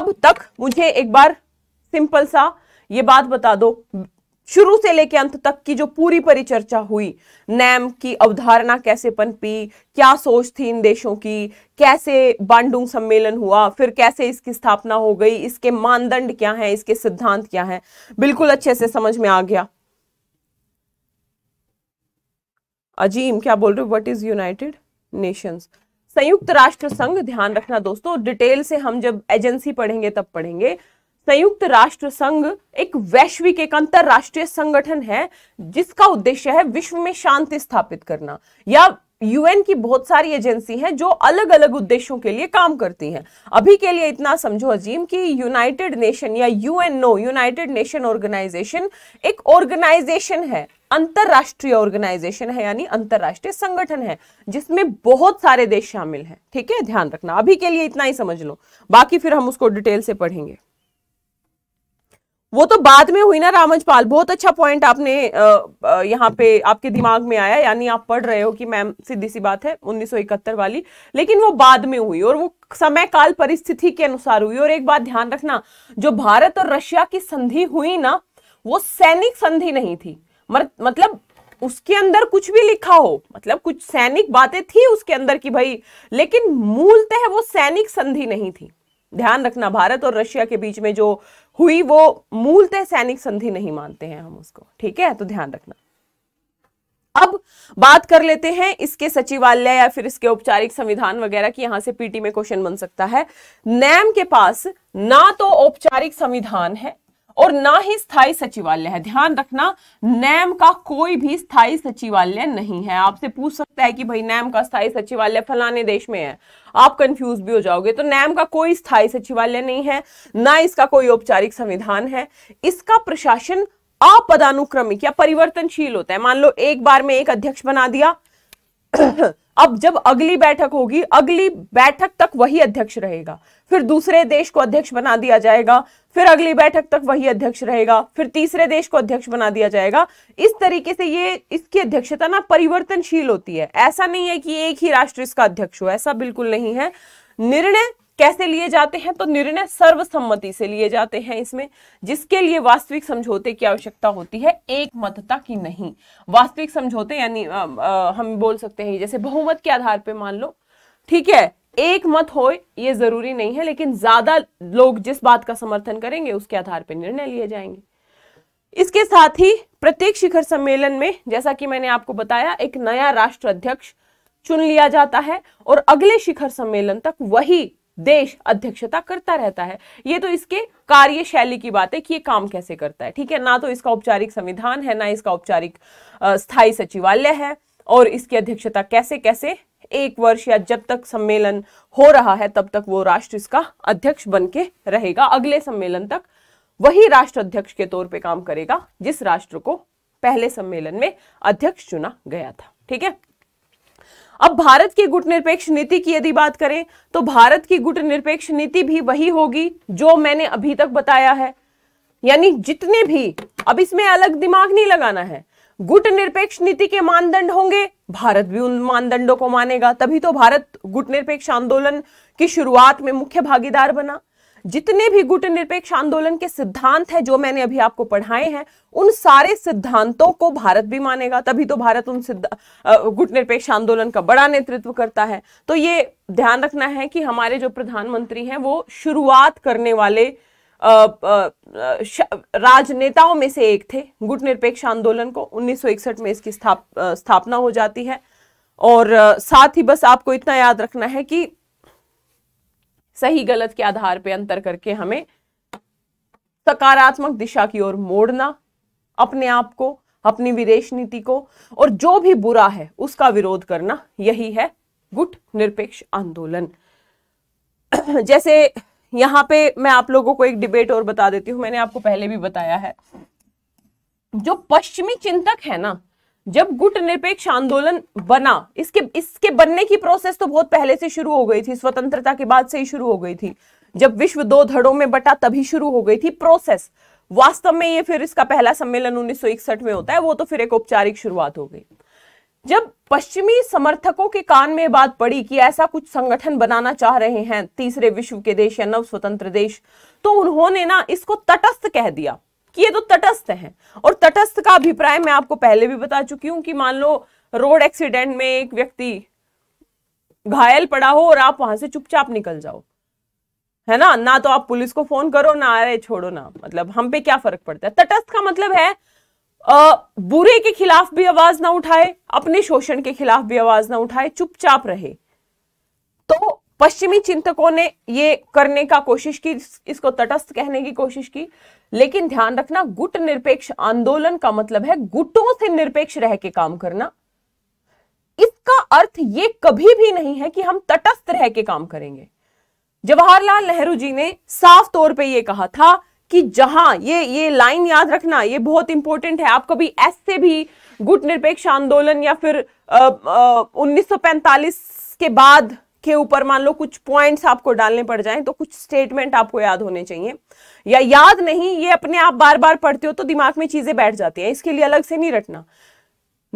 अब तक मुझे एक बार सिंपल सा ये बात बता दो शुरू से लेकर अंत तक की जो पूरी परिचर्चा हुई नैम की अवधारणा कैसे पनपी क्या सोच थी इन देशों की कैसे बांडुंग सम्मेलन हुआ फिर कैसे इसकी स्थापना हो गई इसके मानदंड क्या हैं इसके सिद्धांत क्या हैं बिल्कुल अच्छे से समझ में आ गया अजीम क्या बोल रहे हो वट इज यूनाइटेड नेशंस संयुक्त राष्ट्र संघ ध्यान रखना दोस्तों डिटेल से हम जब एजेंसी पढ़ेंगे तब पढ़ेंगे संयुक्त राष्ट्र संघ एक वैश्विक एक अंतरराष्ट्रीय संगठन है जिसका उद्देश्य है विश्व में शांति स्थापित करना या यूएन की बहुत सारी एजेंसी हैं जो अलग अलग उद्देश्यों के लिए काम करती हैं अभी के लिए इतना समझो अजीम कि यूनाइटेड नेशन या यूएनओ यूनाइटेड नेशन ऑर्गेनाइजेशन एक ऑर्गेनाइजेशन है अंतरराष्ट्रीय ऑर्गेनाइजेशन है यानी अंतरराष्ट्रीय संगठन है जिसमें बहुत सारे देश शामिल हैं ठीक है ध्यान रखना अभी के लिए इतना ही समझ लो बाकी फिर हम उसको डिटेल से पढ़ेंगे वो तो बाद में हुई ना रामजपाल बहुत अच्छा पॉइंट आपने यहाँ पे आपके दिमाग में आया यानी आप पढ़ रहे हो कि मैम सीधी सी बात है 1971 वाली लेकिन वो बाद में हुई और वो समय काल परिस्थिति के अनुसार हुई और एक बात ध्यान रखना जो भारत और रशिया की संधि हुई ना वो सैनिक संधि नहीं थी मतलब उसके अंदर कुछ भी लिखा हो मतलब कुछ सैनिक बातें थी उसके अंदर की भाई लेकिन मूलतः वो सैनिक संधि नहीं थी ध्यान रखना भारत और रशिया के बीच में जो हुई वो मूलतः सैनिक संधि नहीं मानते हैं हम उसको ठीक है तो ध्यान रखना अब बात कर लेते हैं इसके सचिवालय या फिर इसके औपचारिक संविधान वगैरह की यहां से पीटी में क्वेश्चन बन सकता है नैम के पास ना तो औपचारिक संविधान है और ना ही स्थायी सचिवालय है ध्यान रखना नैम का कोई भी स्थायी सचिवालय नहीं है आपसे पूछ सकता है कि भाई नैम का स्थायी सचिवालय फलाने देश में है आप कंफ्यूज भी हो जाओगे तो नैम का कोई स्थायी सचिवालय नहीं है ना इसका कोई औपचारिक संविधान है इसका प्रशासन अपदानुक्रमिक या परिवर्तनशील होता है मान लो एक बार में एक अध्यक्ष बना दिया अब जब अगली बैठक होगी अगली बैठक तक वही अध्यक्ष रहेगा फिर दूसरे देश को अध्यक्ष बना दिया जाएगा फिर अगली बैठक तक वही अध्यक्ष रहेगा फिर तीसरे देश को अध्यक्ष बना दिया जाएगा इस तरीके से ये इसकी अध्यक्षता ना परिवर्तनशील होती है ऐसा नहीं है कि एक ही राष्ट्र इसका अध्यक्ष हो ऐसा बिल्कुल नहीं है निर्णय कैसे लिए जाते हैं तो निर्णय सर्वसम्मति से लिए जाते हैं इसमें जिसके लिए वास्तविक समझौते की आवश्यकता होती है एक मतता की नहीं वास्तविक समझौते यानी हम बोल सकते हैं जैसे बहुमत के आधार पर मान लो ठीक है एक मत हो ये जरूरी नहीं है लेकिन ज्यादा लोग जिस बात का समर्थन करेंगे उसके आधार पर निर्णय लिए जाएंगे इसके साथ ही प्रत्येक शिखर सम्मेलन में जैसा कि मैंने आपको बताया एक नया राष्ट्र अध्यक्ष चुन लिया जाता है और अगले शिखर सम्मेलन तक वही देश अध्यक्षता करता रहता है ये तो इसके कार्यशैली की बात है कि ये काम कैसे करता है ठीक है ना तो इसका औपचारिक संविधान है ना इसका औपचारिक स्थायी सचिवालय है और इसकी अध्यक्षता कैसे कैसे एक वर्ष या जब तक सम्मेलन हो रहा है तब तक वो राष्ट्र इसका अध्यक्ष बन के रहेगा अगले सम्मेलन तक वही राष्ट्र अध्यक्ष के तौर पे काम करेगा जिस राष्ट्र को पहले सम्मेलन में अध्यक्ष चुना गया था ठीक है अब भारत की गुट निरपेक्ष नीति की यदि बात करें तो भारत की गुट निरपेक्ष नीति भी वही होगी जो मैंने अभी तक बताया है यानी जितने भी अब इसमें अलग दिमाग नहीं लगाना है गुट निरपेक्ष नीति के मानदंड होंगे भारत भी उन मानदंडों को मानेगा तभी तो भारत गुट निरपेक्ष आंदोलन की शुरुआत में मुख्य भागीदार बना जितने भी गुट निरपेक्ष आंदोलन के सिद्धांत हैं जो मैंने अभी आपको पढ़ाए हैं उन सारे सिद्धांतों को भारत भी मानेगा तभी तो भारत उन गुट निरपेक्ष आंदोलन का बड़ा नेतृत्व करता है तो ये ध्यान रखना है कि हमारे जो प्रधानमंत्री हैं वो शुरुआत करने वाले राजनेताओं में से एक थे गुट निरपेक्ष आंदोलन को 1961 में इसकी स्थाप स्थापना हो जाती है और साथ ही बस आपको इतना याद रखना है कि सही गलत के आधार पर अंतर करके हमें सकारात्मक दिशा की ओर मोड़ना अपने आप को अपनी विदेश नीति को और जो भी बुरा है उसका विरोध करना यही है गुट निरपेक्ष आंदोलन <clears throat> जैसे यहाँ पे मैं आप लोगों को एक डिबेट और बता देती हूं मैंने आपको पहले भी बताया है जो पश्चिमी चिंतक है ना जब गुट निरपेक्ष आंदोलन बना इसके इसके बनने की प्रोसेस तो बहुत पहले से शुरू हो गई थी स्वतंत्रता के बाद से ही शुरू हो गई थी जब विश्व दो धड़ों में बटा तभी शुरू हो गई थी प्रोसेस वास्तव में ये फिर इसका पहला सम्मेलन उन्नीस में होता है वो तो फिर एक औपचारिक शुरुआत हो गई जब पश्चिमी समर्थकों के कान में बात पड़ी कि ऐसा कुछ संगठन बनाना चाह रहे हैं तीसरे विश्व के देश या नव स्वतंत्र देश तो उन्होंने ना इसको तटस्थ कह दिया कि ये तो तटस्थ हैं और तटस्थ का अभिप्राय मैं आपको पहले भी बता चुकी हूं कि मान लो रोड एक्सीडेंट में एक व्यक्ति घायल पड़ा हो और आप वहां से चुपचाप निकल जाओ है ना ना तो आप पुलिस को फोन करो ना अरे छोड़ो ना मतलब हम पे क्या फर्क पड़ता है तटस्थ का मतलब है आ, बुरे के खिलाफ भी आवाज ना उठाए अपने शोषण के खिलाफ भी आवाज ना उठाए चुपचाप रहे तो पश्चिमी चिंतकों ने ये करने का कोशिश की इसको तटस्थ कहने की कोशिश की लेकिन ध्यान रखना गुट निरपेक्ष आंदोलन का मतलब है गुटों से निरपेक्ष रह के काम करना इसका अर्थ ये कभी भी नहीं है कि हम तटस्थ रह के काम करेंगे जवाहरलाल नेहरू जी ने साफ तौर पे ये कहा था कि जहां ये ये लाइन याद रखना ये बहुत इंपॉर्टेंट है आप कभी ऐसे भी गुट निरपेक्ष आंदोलन या फिर उन्नीस के बाद के ऊपर मान लो कुछ पॉइंट्स आपको डालने पड़ जाएं तो कुछ स्टेटमेंट आपको याद होने चाहिए या याद नहीं ये अपने आप बार बार पढ़ते हो तो दिमाग में चीजें बैठ जाती हैं इसके लिए अलग से नहीं रटना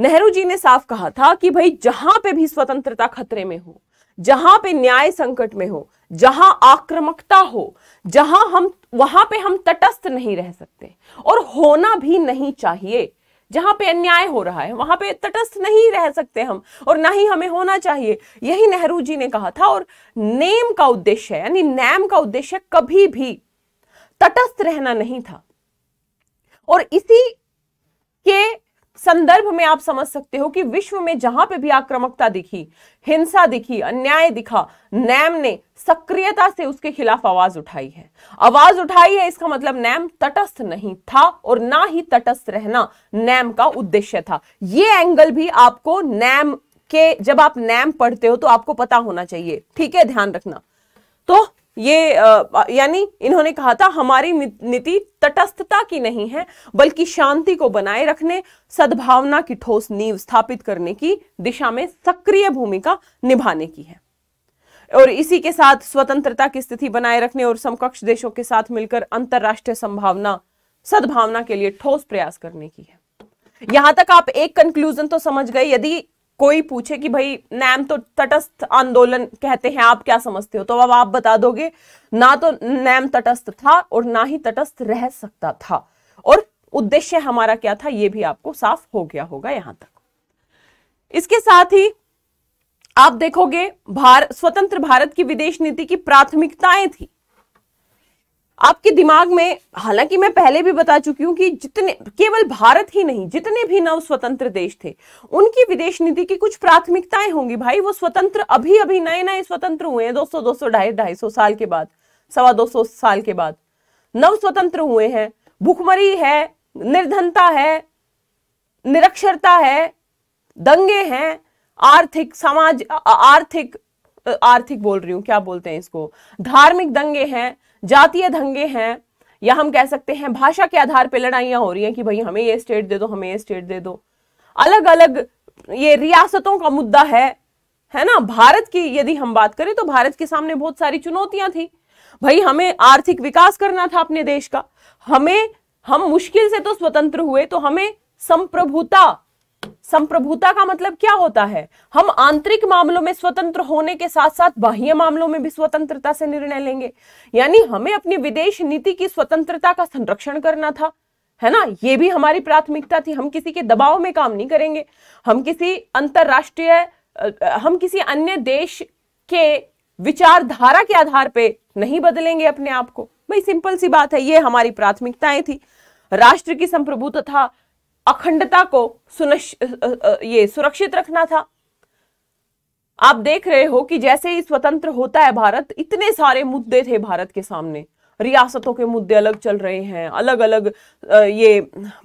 नेहरू जी ने साफ कहा था कि भाई जहां पे भी स्वतंत्रता खतरे में हो जहां पे न्याय संकट में हो जहां आक्रमकता हो जहां हम वहां पे हम तटस्थ नहीं रह सकते और होना भी नहीं चाहिए जहां पे अन्याय हो रहा है वहां पे तटस्थ नहीं रह सकते हम और ना ही हमें होना चाहिए यही नेहरू जी ने कहा था और नेम का उद्देश्य यानी नेम का उद्देश्य कभी भी तटस्थ रहना नहीं था और इसी के संदर्भ में आप समझ सकते हो कि विश्व में जहां पे भी आक्रामकता दिखी हिंसा दिखी अन्याय दिखा नैम ने सक्रियता से उसके खिलाफ आवाज उठाई है आवाज उठाई है इसका मतलब नैम तटस्थ नहीं था और ना ही तटस्थ रहना नैम का उद्देश्य था ये एंगल भी आपको नैम के जब आप नैम पढ़ते हो तो आपको पता होना चाहिए ठीक है ध्यान रखना तो ये यानी इन्होंने कहा था हमारी नीति तटस्थता की नहीं है बल्कि शांति को बनाए रखने सद्भावना की ठोस नींव स्थापित करने की दिशा में सक्रिय भूमिका निभाने की है और इसी के साथ स्वतंत्रता की स्थिति बनाए रखने और समकक्ष देशों के साथ मिलकर अंतर्राष्ट्रीय संभावना सद्भावना के लिए ठोस प्रयास करने की है यहां तक आप एक कंक्लूजन तो समझ गए यदि कोई पूछे कि भाई नैम तो तटस्थ आंदोलन कहते हैं आप क्या समझते हो तो अब आप बता दोगे ना तो नैम तटस्थ था और ना ही तटस्थ रह सकता था और उद्देश्य हमारा क्या था यह भी आपको साफ हो गया होगा यहां तक इसके साथ ही आप देखोगे भार स्वतंत्र भारत की विदेश नीति की प्राथमिकताएं थी आपके दिमाग में हालांकि मैं पहले भी बता चुकी हूं कि जितने केवल भारत ही नहीं जितने भी नव स्वतंत्र देश थे उनकी विदेश नीति की कुछ प्राथमिकताएं होंगी भाई वो स्वतंत्र अभी अभी नए नए स्वतंत्र हुए हैं दो सौ दो सौ ढाई ढाई सौ साल के बाद सवा दो सौ साल के बाद नव स्वतंत्र हुए हैं भुखमरी है निर्धनता है निरक्षरता है दंगे हैं आर्थिक समाज आर्थिक आर्थिक बोल रही हूं क्या बोलते हैं इसको धार्मिक दंगे हैं जातीय दंगे हैं या हम कह सकते हैं भाषा के आधार पर लड़ाइयां हो रही हैं कि भाई हमें ये स्टेट दे दो हमें ये स्टेट दे दो अलग अलग ये रियासतों का मुद्दा है है ना भारत की यदि हम बात करें तो भारत के सामने बहुत सारी चुनौतियां थी भाई हमें आर्थिक विकास करना था अपने देश का हमें हम मुश्किल से तो स्वतंत्र हुए तो हमें संप्रभुता संप्रभुता का मतलब क्या होता है हम आंतरिक मामलों में स्वतंत्र होने के साथ साथ बाह्य मामलों में भी स्वतंत्रता से निर्णय लेंगे यानी हमें अपनी विदेश नीति की स्वतंत्रता का संरक्षण करना था है ना ये भी हमारी प्राथमिकता थी हम किसी के दबाव में काम नहीं करेंगे हम किसी अंतरराष्ट्रीय हम किसी अन्य देश के विचारधारा के आधार पर नहीं बदलेंगे अपने आप को भाई सिंपल सी बात है ये हमारी प्राथमिकताएं थी राष्ट्र की संप्रभुता अखंडता को ये सुरक्षित रखना था आप देख रहे हो कि जैसे ही स्वतंत्र होता है भारत इतने सारे मुद्दे थे भारत के सामने रियासतों के मुद्दे अलग चल रहे हैं अलग अलग ये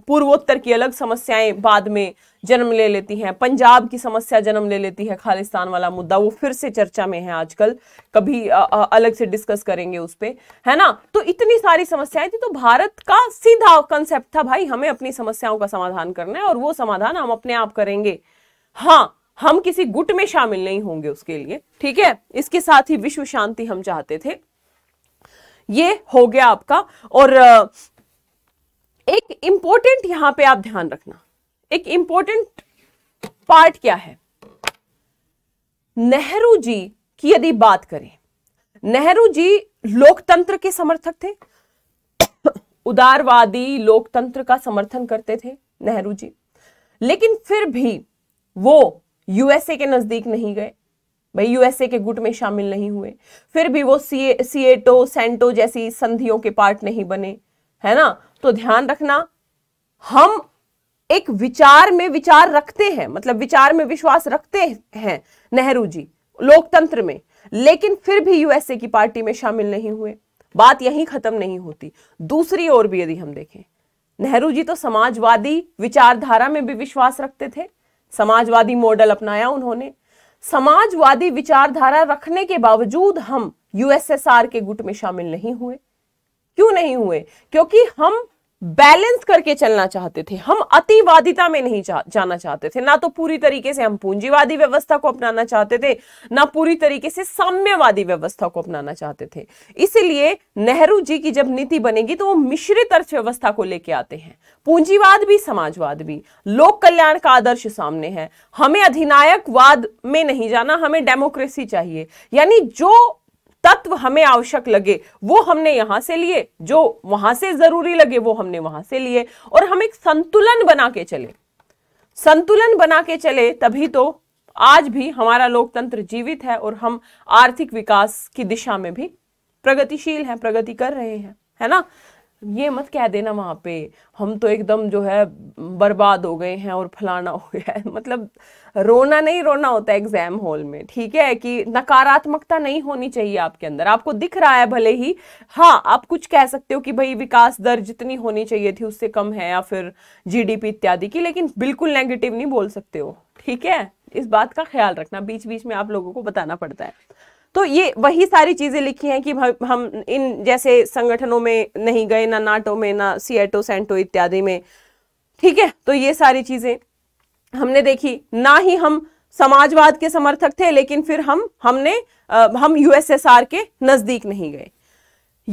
पूर्वोत्तर की अलग समस्याएं बाद में जन्म ले लेती हैं पंजाब की समस्या जन्म ले लेती है खालिस्तान वाला मुद्दा वो फिर से चर्चा में है आजकल कभी आ, आ, अलग से डिस्कस करेंगे उस पर है ना तो इतनी सारी समस्याएं थी तो भारत का सीधा कंसेप्ट था भाई हमें अपनी समस्याओं का समाधान करना है और वो समाधान हम अपने आप करेंगे हाँ हम किसी गुट में शामिल नहीं होंगे उसके लिए ठीक है इसके साथ ही विश्व शांति हम चाहते थे ये हो गया आपका और एक इंपॉर्टेंट यहां पे आप ध्यान रखना एक इंपॉर्टेंट पार्ट क्या है नेहरू जी की यदि बात करें नेहरू जी लोकतंत्र के समर्थक थे उदारवादी लोकतंत्र का समर्थन करते थे नेहरू जी लेकिन फिर भी वो यूएसए के नजदीक नहीं गए भाई यूएसए के गुट में शामिल नहीं हुए फिर भी वो सी सीएटो सेंटो जैसी संधियों के पार्ट नहीं बने है ना तो ध्यान रखना हम एक विचार में विचार रखते हैं मतलब विचार में विश्वास रखते हैं नेहरू जी लोकतंत्र में लेकिन फिर भी यूएसए की पार्टी में शामिल नहीं हुए बात यहीं खत्म नहीं होती दूसरी ओर भी यदि हम देखें नेहरू जी तो समाजवादी विचारधारा में भी विश्वास रखते थे समाजवादी मॉडल अपनाया उन्होंने समाजवादी विचारधारा रखने के बावजूद हम यूएसएसआर के गुट में शामिल नहीं हुए क्यों नहीं हुए क्योंकि हम बैलेंस करके चलना चाहते थे हम अतिवादिता में नहीं जा, जाना चाहते थे ना तो पूरी तरीके से हम पूंजीवादी व्यवस्था को अपनाना चाहते थे ना पूरी तरीके से साम्यवादी व्यवस्था को अपनाना चाहते थे इसलिए नेहरू जी की जब नीति बनेगी तो वो मिश्रित अर्थव्यवस्था को लेके आते हैं पूंजीवाद भी समाजवाद भी लोक कल्याण का आदर्श सामने है हमें अधिनायकवाद में नहीं जाना हमें डेमोक्रेसी चाहिए यानी जो तत्व हमें आवश्यक लगे वो हमने यहां से लिए जो वहां से जरूरी लगे वो हमने वहां से लिए और हम एक संतुलन बना के चले संतुलन बना के चले तभी तो आज भी हमारा लोकतंत्र जीवित है और हम आर्थिक विकास की दिशा में भी प्रगतिशील हैं प्रगति कर रहे हैं है ना ये मत कह देना वहाँ पे हम तो एकदम जो है बर्बाद हो गए हैं और फलाना हो गया है मतलब रोना नहीं रोना होता एग्जाम हॉल में ठीक है कि नकारात्मकता नहीं होनी चाहिए आपके अंदर आपको दिख रहा है भले ही हाँ आप कुछ कह सकते हो कि भाई विकास दर जितनी होनी चाहिए थी उससे कम है या फिर जीडीपी इत्यादि की लेकिन बिल्कुल नेगेटिव नहीं बोल सकते हो ठीक है इस बात का ख्याल रखना बीच बीच में आप लोगों को बताना पड़ता है तो ये वही सारी चीज़ें लिखी हैं कि हम इन जैसे संगठनों में नहीं गए ना नाटो में ना सीएटो सेंटो इत्यादि में ठीक है तो ये सारी चीज़ें हमने देखी ना ही हम समाजवाद के समर्थक थे लेकिन फिर हम हमने हम यूएसएसआर के नज़दीक नहीं गए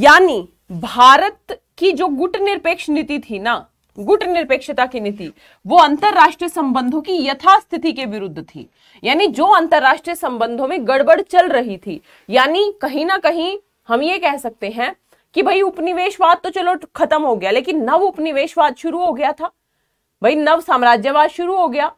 यानी भारत की जो गुट निरपेक्ष नीति थी ना गुट निरपेक्षता की नीति वो अंतरराष्ट्रीय संबंधों की यथास्थिति के विरुद्ध थी यानी जो अंतरराष्ट्रीय संबंधों में गड़बड़ चल रही थी यानी कहीं ना कहीं हम ये कह सकते हैं कि भाई उपनिवेशवाद तो चलो खत्म हो गया लेकिन नव उपनिवेशवाद शुरू हो गया था भाई नव साम्राज्यवाद शुरू हो गया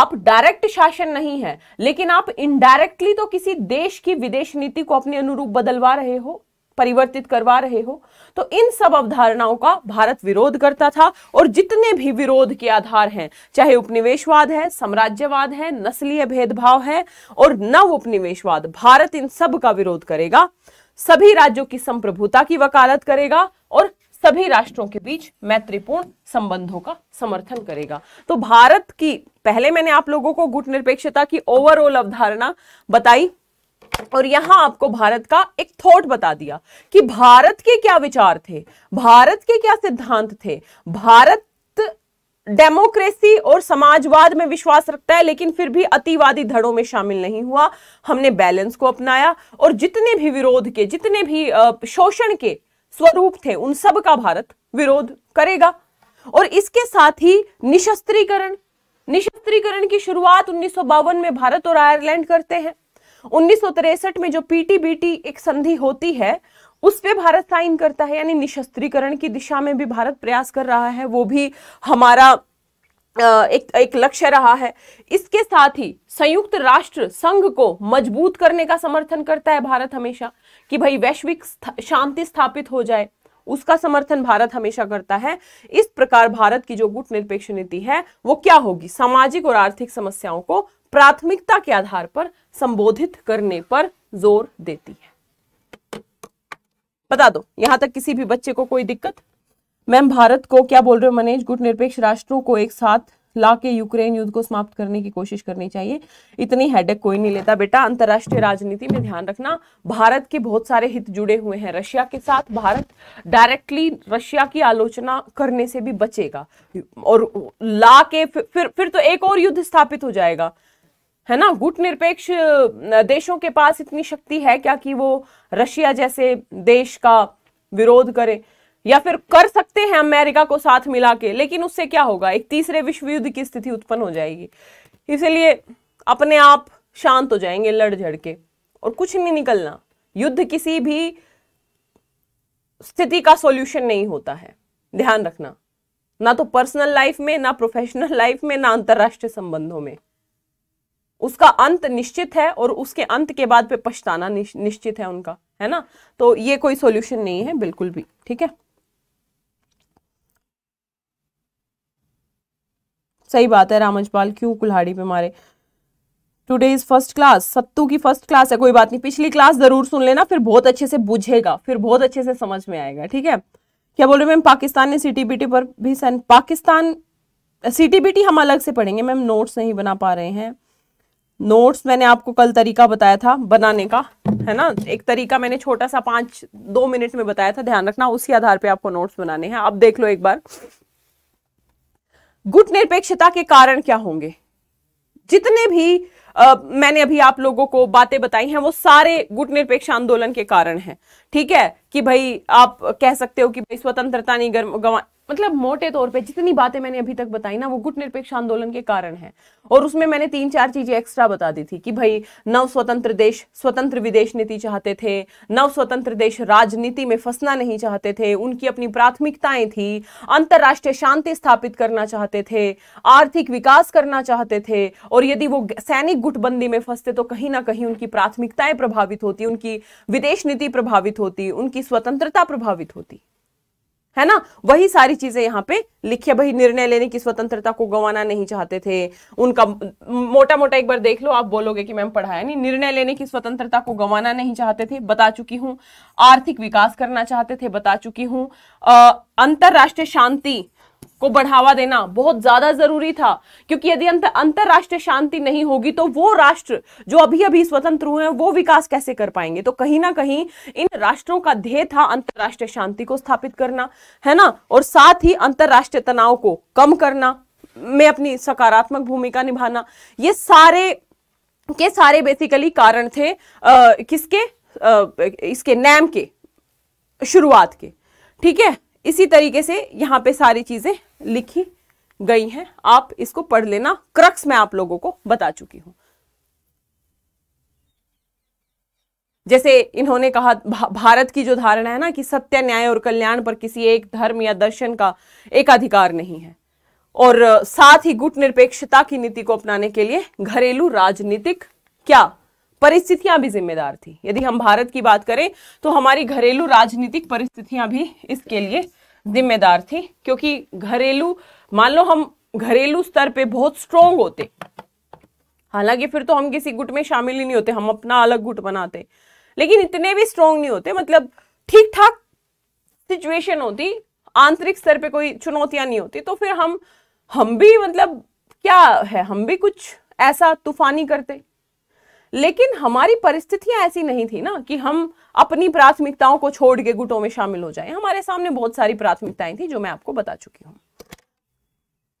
आप डायरेक्ट शासन नहीं है लेकिन आप इनडायरेक्टली तो किसी देश की विदेश नीति को अपने अनुरूप बदलवा रहे हो परिवर्तित करवा रहे हो तो इन सब अवधारणाओं का भारत विरोध करता था और जितने भी विरोध के आधार हैं चाहे उपनिवेशवाद है साम्राज्यवाद है नस्लीय भेदभाव है और नव उपनिवेशवाद भारत इन सब का विरोध करेगा सभी राज्यों की संप्रभुता की वकालत करेगा और सभी राष्ट्रों के बीच मैत्रीपूर्ण संबंधों का समर्थन करेगा तो भारत की पहले मैंने आप लोगों को गुट निरपेक्षता की ओवरऑल अवधारणा बताई और यहां आपको भारत का एक थॉट बता दिया कि भारत के क्या विचार थे भारत के क्या सिद्धांत थे भारत डेमोक्रेसी और समाजवाद में विश्वास रखता है लेकिन फिर भी अतिवादी धड़ों में शामिल नहीं हुआ हमने बैलेंस को अपनाया और जितने भी विरोध के जितने भी शोषण के स्वरूप थे उन सब का भारत विरोध करेगा और इसके साथ ही निशस्त्रीकरण निशस्त्रीकरण की शुरुआत उन्नीस में भारत और आयरलैंड करते हैं उन्नीस में जो पीटीबीटी एक संधि होती है उस पे भारत साइन करता है यानी निशस्त्रीकरण की दिशा में भी भारत प्रयास कर रहा है वो भी हमारा एक एक लक्ष्य रहा है इसके साथ ही संयुक्त राष्ट्र संघ को मजबूत करने का समर्थन करता है भारत हमेशा कि भाई वैश्विक शांति स्थापित हो जाए उसका समर्थन भारत हमेशा करता है इस प्रकार भारत की जो गुट निरपेक्ष नीति है वो क्या होगी सामाजिक और आर्थिक समस्याओं को प्राथमिकता के आधार पर संबोधित करने पर जोर देती है बता दो यहां तक किसी भी बच्चे को कोई दिक्कत मैम भारत को क्या बोल रहे हो मनेज गुट निरपेक्ष राष्ट्रों को एक साथ ला के यूक्रेन युद्ध को समाप्त करने की कोशिश करनी चाहिए इतनी हेडेक कोई नहीं लेता बेटा अंतर्राष्ट्रीय राजनीति में ध्यान रखना भारत के बहुत सारे हित जुड़े हुए हैं रशिया के साथ भारत डायरेक्टली रशिया की आलोचना करने से भी बचेगा और ला के फिर फिर तो एक और युद्ध स्थापित हो जाएगा है ना गुट निरपेक्ष देशों के पास इतनी शक्ति है क्या कि वो रशिया जैसे देश का विरोध करे या फिर कर सकते हैं अमेरिका को साथ मिला के लेकिन उससे क्या होगा एक तीसरे विश्व युद्ध की स्थिति उत्पन्न हो जाएगी इसलिए अपने आप शांत हो जाएंगे लड़ झड़ के और कुछ नहीं निकलना युद्ध किसी भी स्थिति का सॉल्यूशन नहीं होता है ध्यान रखना ना तो पर्सनल लाइफ में ना प्रोफेशनल लाइफ में ना अंतर्राष्ट्रीय संबंधों में उसका अंत निश्चित है और उसके अंत के बाद पे पछताना निश्चित है उनका है ना तो ये कोई सॉल्यूशन नहीं है बिल्कुल भी ठीक है सही बात है रामजपाल क्यों कुल्हाड़ी पे मारे टुडे इज फर्स्ट क्लास सत्तू की फर्स्ट क्लास है कोई बात नहीं पिछली क्लास जरूर सुन लेना फिर बहुत अच्छे से बुझेगा फिर बहुत अच्छे से समझ में आएगा ठीक है क्या बोल रहे मैम पाकिस्तान ने सीटीबीटी पर भी सैन पाकिस्तान सीटीबीटी हम अलग से पढ़ेंगे मैम नोट्स नहीं बना पा रहे हैं नोट्स मैंने आपको कल तरीका बताया था बनाने का है ना एक तरीका मैंने छोटा सा पांच दो मिनट में बताया था ध्यान रखना उसी आधार पे आपको नोट्स बनाने हैं अब देख लो एक बार गुट निरपेक्षता के कारण क्या होंगे जितने भी आ, मैंने अभी आप लोगों को बातें बताई हैं वो सारे गुट निरपेक्ष आंदोलन के कारण हैं ठीक है कि भाई आप कह सकते हो कि भाई स्वतंत्रता नहीं गवा मतलब मोटे तौर पे जितनी बातें मैंने अभी तक बताई ना वो गुट निरपेक्ष आंदोलन के कारण है और उसमें मैंने तीन चार चीजें एक्स्ट्रा बता दी थी कि भाई नव स्वतंत्र देश स्वतंत्र विदेश नीति चाहते थे नव स्वतंत्र देश राजनीति में फंसना नहीं चाहते थे उनकी अपनी प्राथमिकताएं थी अंतर्राष्ट्रीय शांति स्थापित करना चाहते थे आर्थिक विकास करना चाहते थे और यदि वो सैनिक गुटबंदी में फंसते तो कहीं ना कहीं उनकी प्राथमिकताएं प्रभावित होती उनकी विदेश नीति प्रभावित होती उनकी स्वतंत्रता प्रभावित होती है ना वही सारी चीजें यहाँ पे लिखी है भाई निर्णय लेने की स्वतंत्रता को गंवाना नहीं चाहते थे उनका मोटा मोटा एक बार देख लो आप बोलोगे कि मैम पढ़ाया नहीं निर्णय लेने की स्वतंत्रता को गंवाना नहीं चाहते थे बता चुकी हूँ आर्थिक विकास करना चाहते थे बता चुकी हूँ अंतरराष्ट्रीय शांति को बढ़ावा देना बहुत ज्यादा जरूरी था क्योंकि यदि अंतरराष्ट्रीय शांति नहीं होगी तो वो राष्ट्र जो अभी अभी स्वतंत्र हुए हैं वो विकास कैसे कर पाएंगे तो कहीं ना कहीं इन राष्ट्रों का ध्येय था अंतरराष्ट्रीय शांति को स्थापित करना है ना और साथ ही अंतर्राष्ट्रीय तनाव को कम करना में अपनी सकारात्मक भूमिका निभाना ये सारे के सारे बेसिकली कारण थे आ, किसके आ, इसके नैम के शुरुआत के ठीक है इसी तरीके से यहाँ पे सारी चीज़ें लिखी गई हैं आप इसको पढ़ लेना क्रक्स मैं आप लोगों को बता चुकी हूं जैसे इन्होंने कहा भारत की जो धारणा है ना कि सत्य न्याय और कल्याण पर किसी एक धर्म या दर्शन का एक अधिकार नहीं है और साथ ही गुट निरपेक्षता की नीति को अपनाने के लिए घरेलू राजनीतिक क्या परिस्थितियां भी जिम्मेदार थी यदि हम भारत की बात करें तो हमारी घरेलू राजनीतिक परिस्थितियां भी इसके लिए जिम्मेदार थी क्योंकि घरेलू मान लो हम घरेलू स्तर पे बहुत स्ट्रोंग होते हालांकि फिर तो हम किसी गुट में शामिल ही नहीं होते हम अपना अलग गुट बनाते लेकिन इतने भी स्ट्रोंग नहीं होते मतलब ठीक ठाक सिचुएशन होती आंतरिक स्तर पे कोई चुनौतियां नहीं होती तो फिर हम हम भी मतलब क्या है हम भी कुछ ऐसा तूफानी करते लेकिन हमारी परिस्थितियां ऐसी नहीं थी ना कि हम अपनी प्राथमिकताओं को छोड़ के गुटों में शामिल हो जाएं हमारे सामने बहुत सारी प्राथमिकताएं थी जो मैं आपको बता चुकी हूं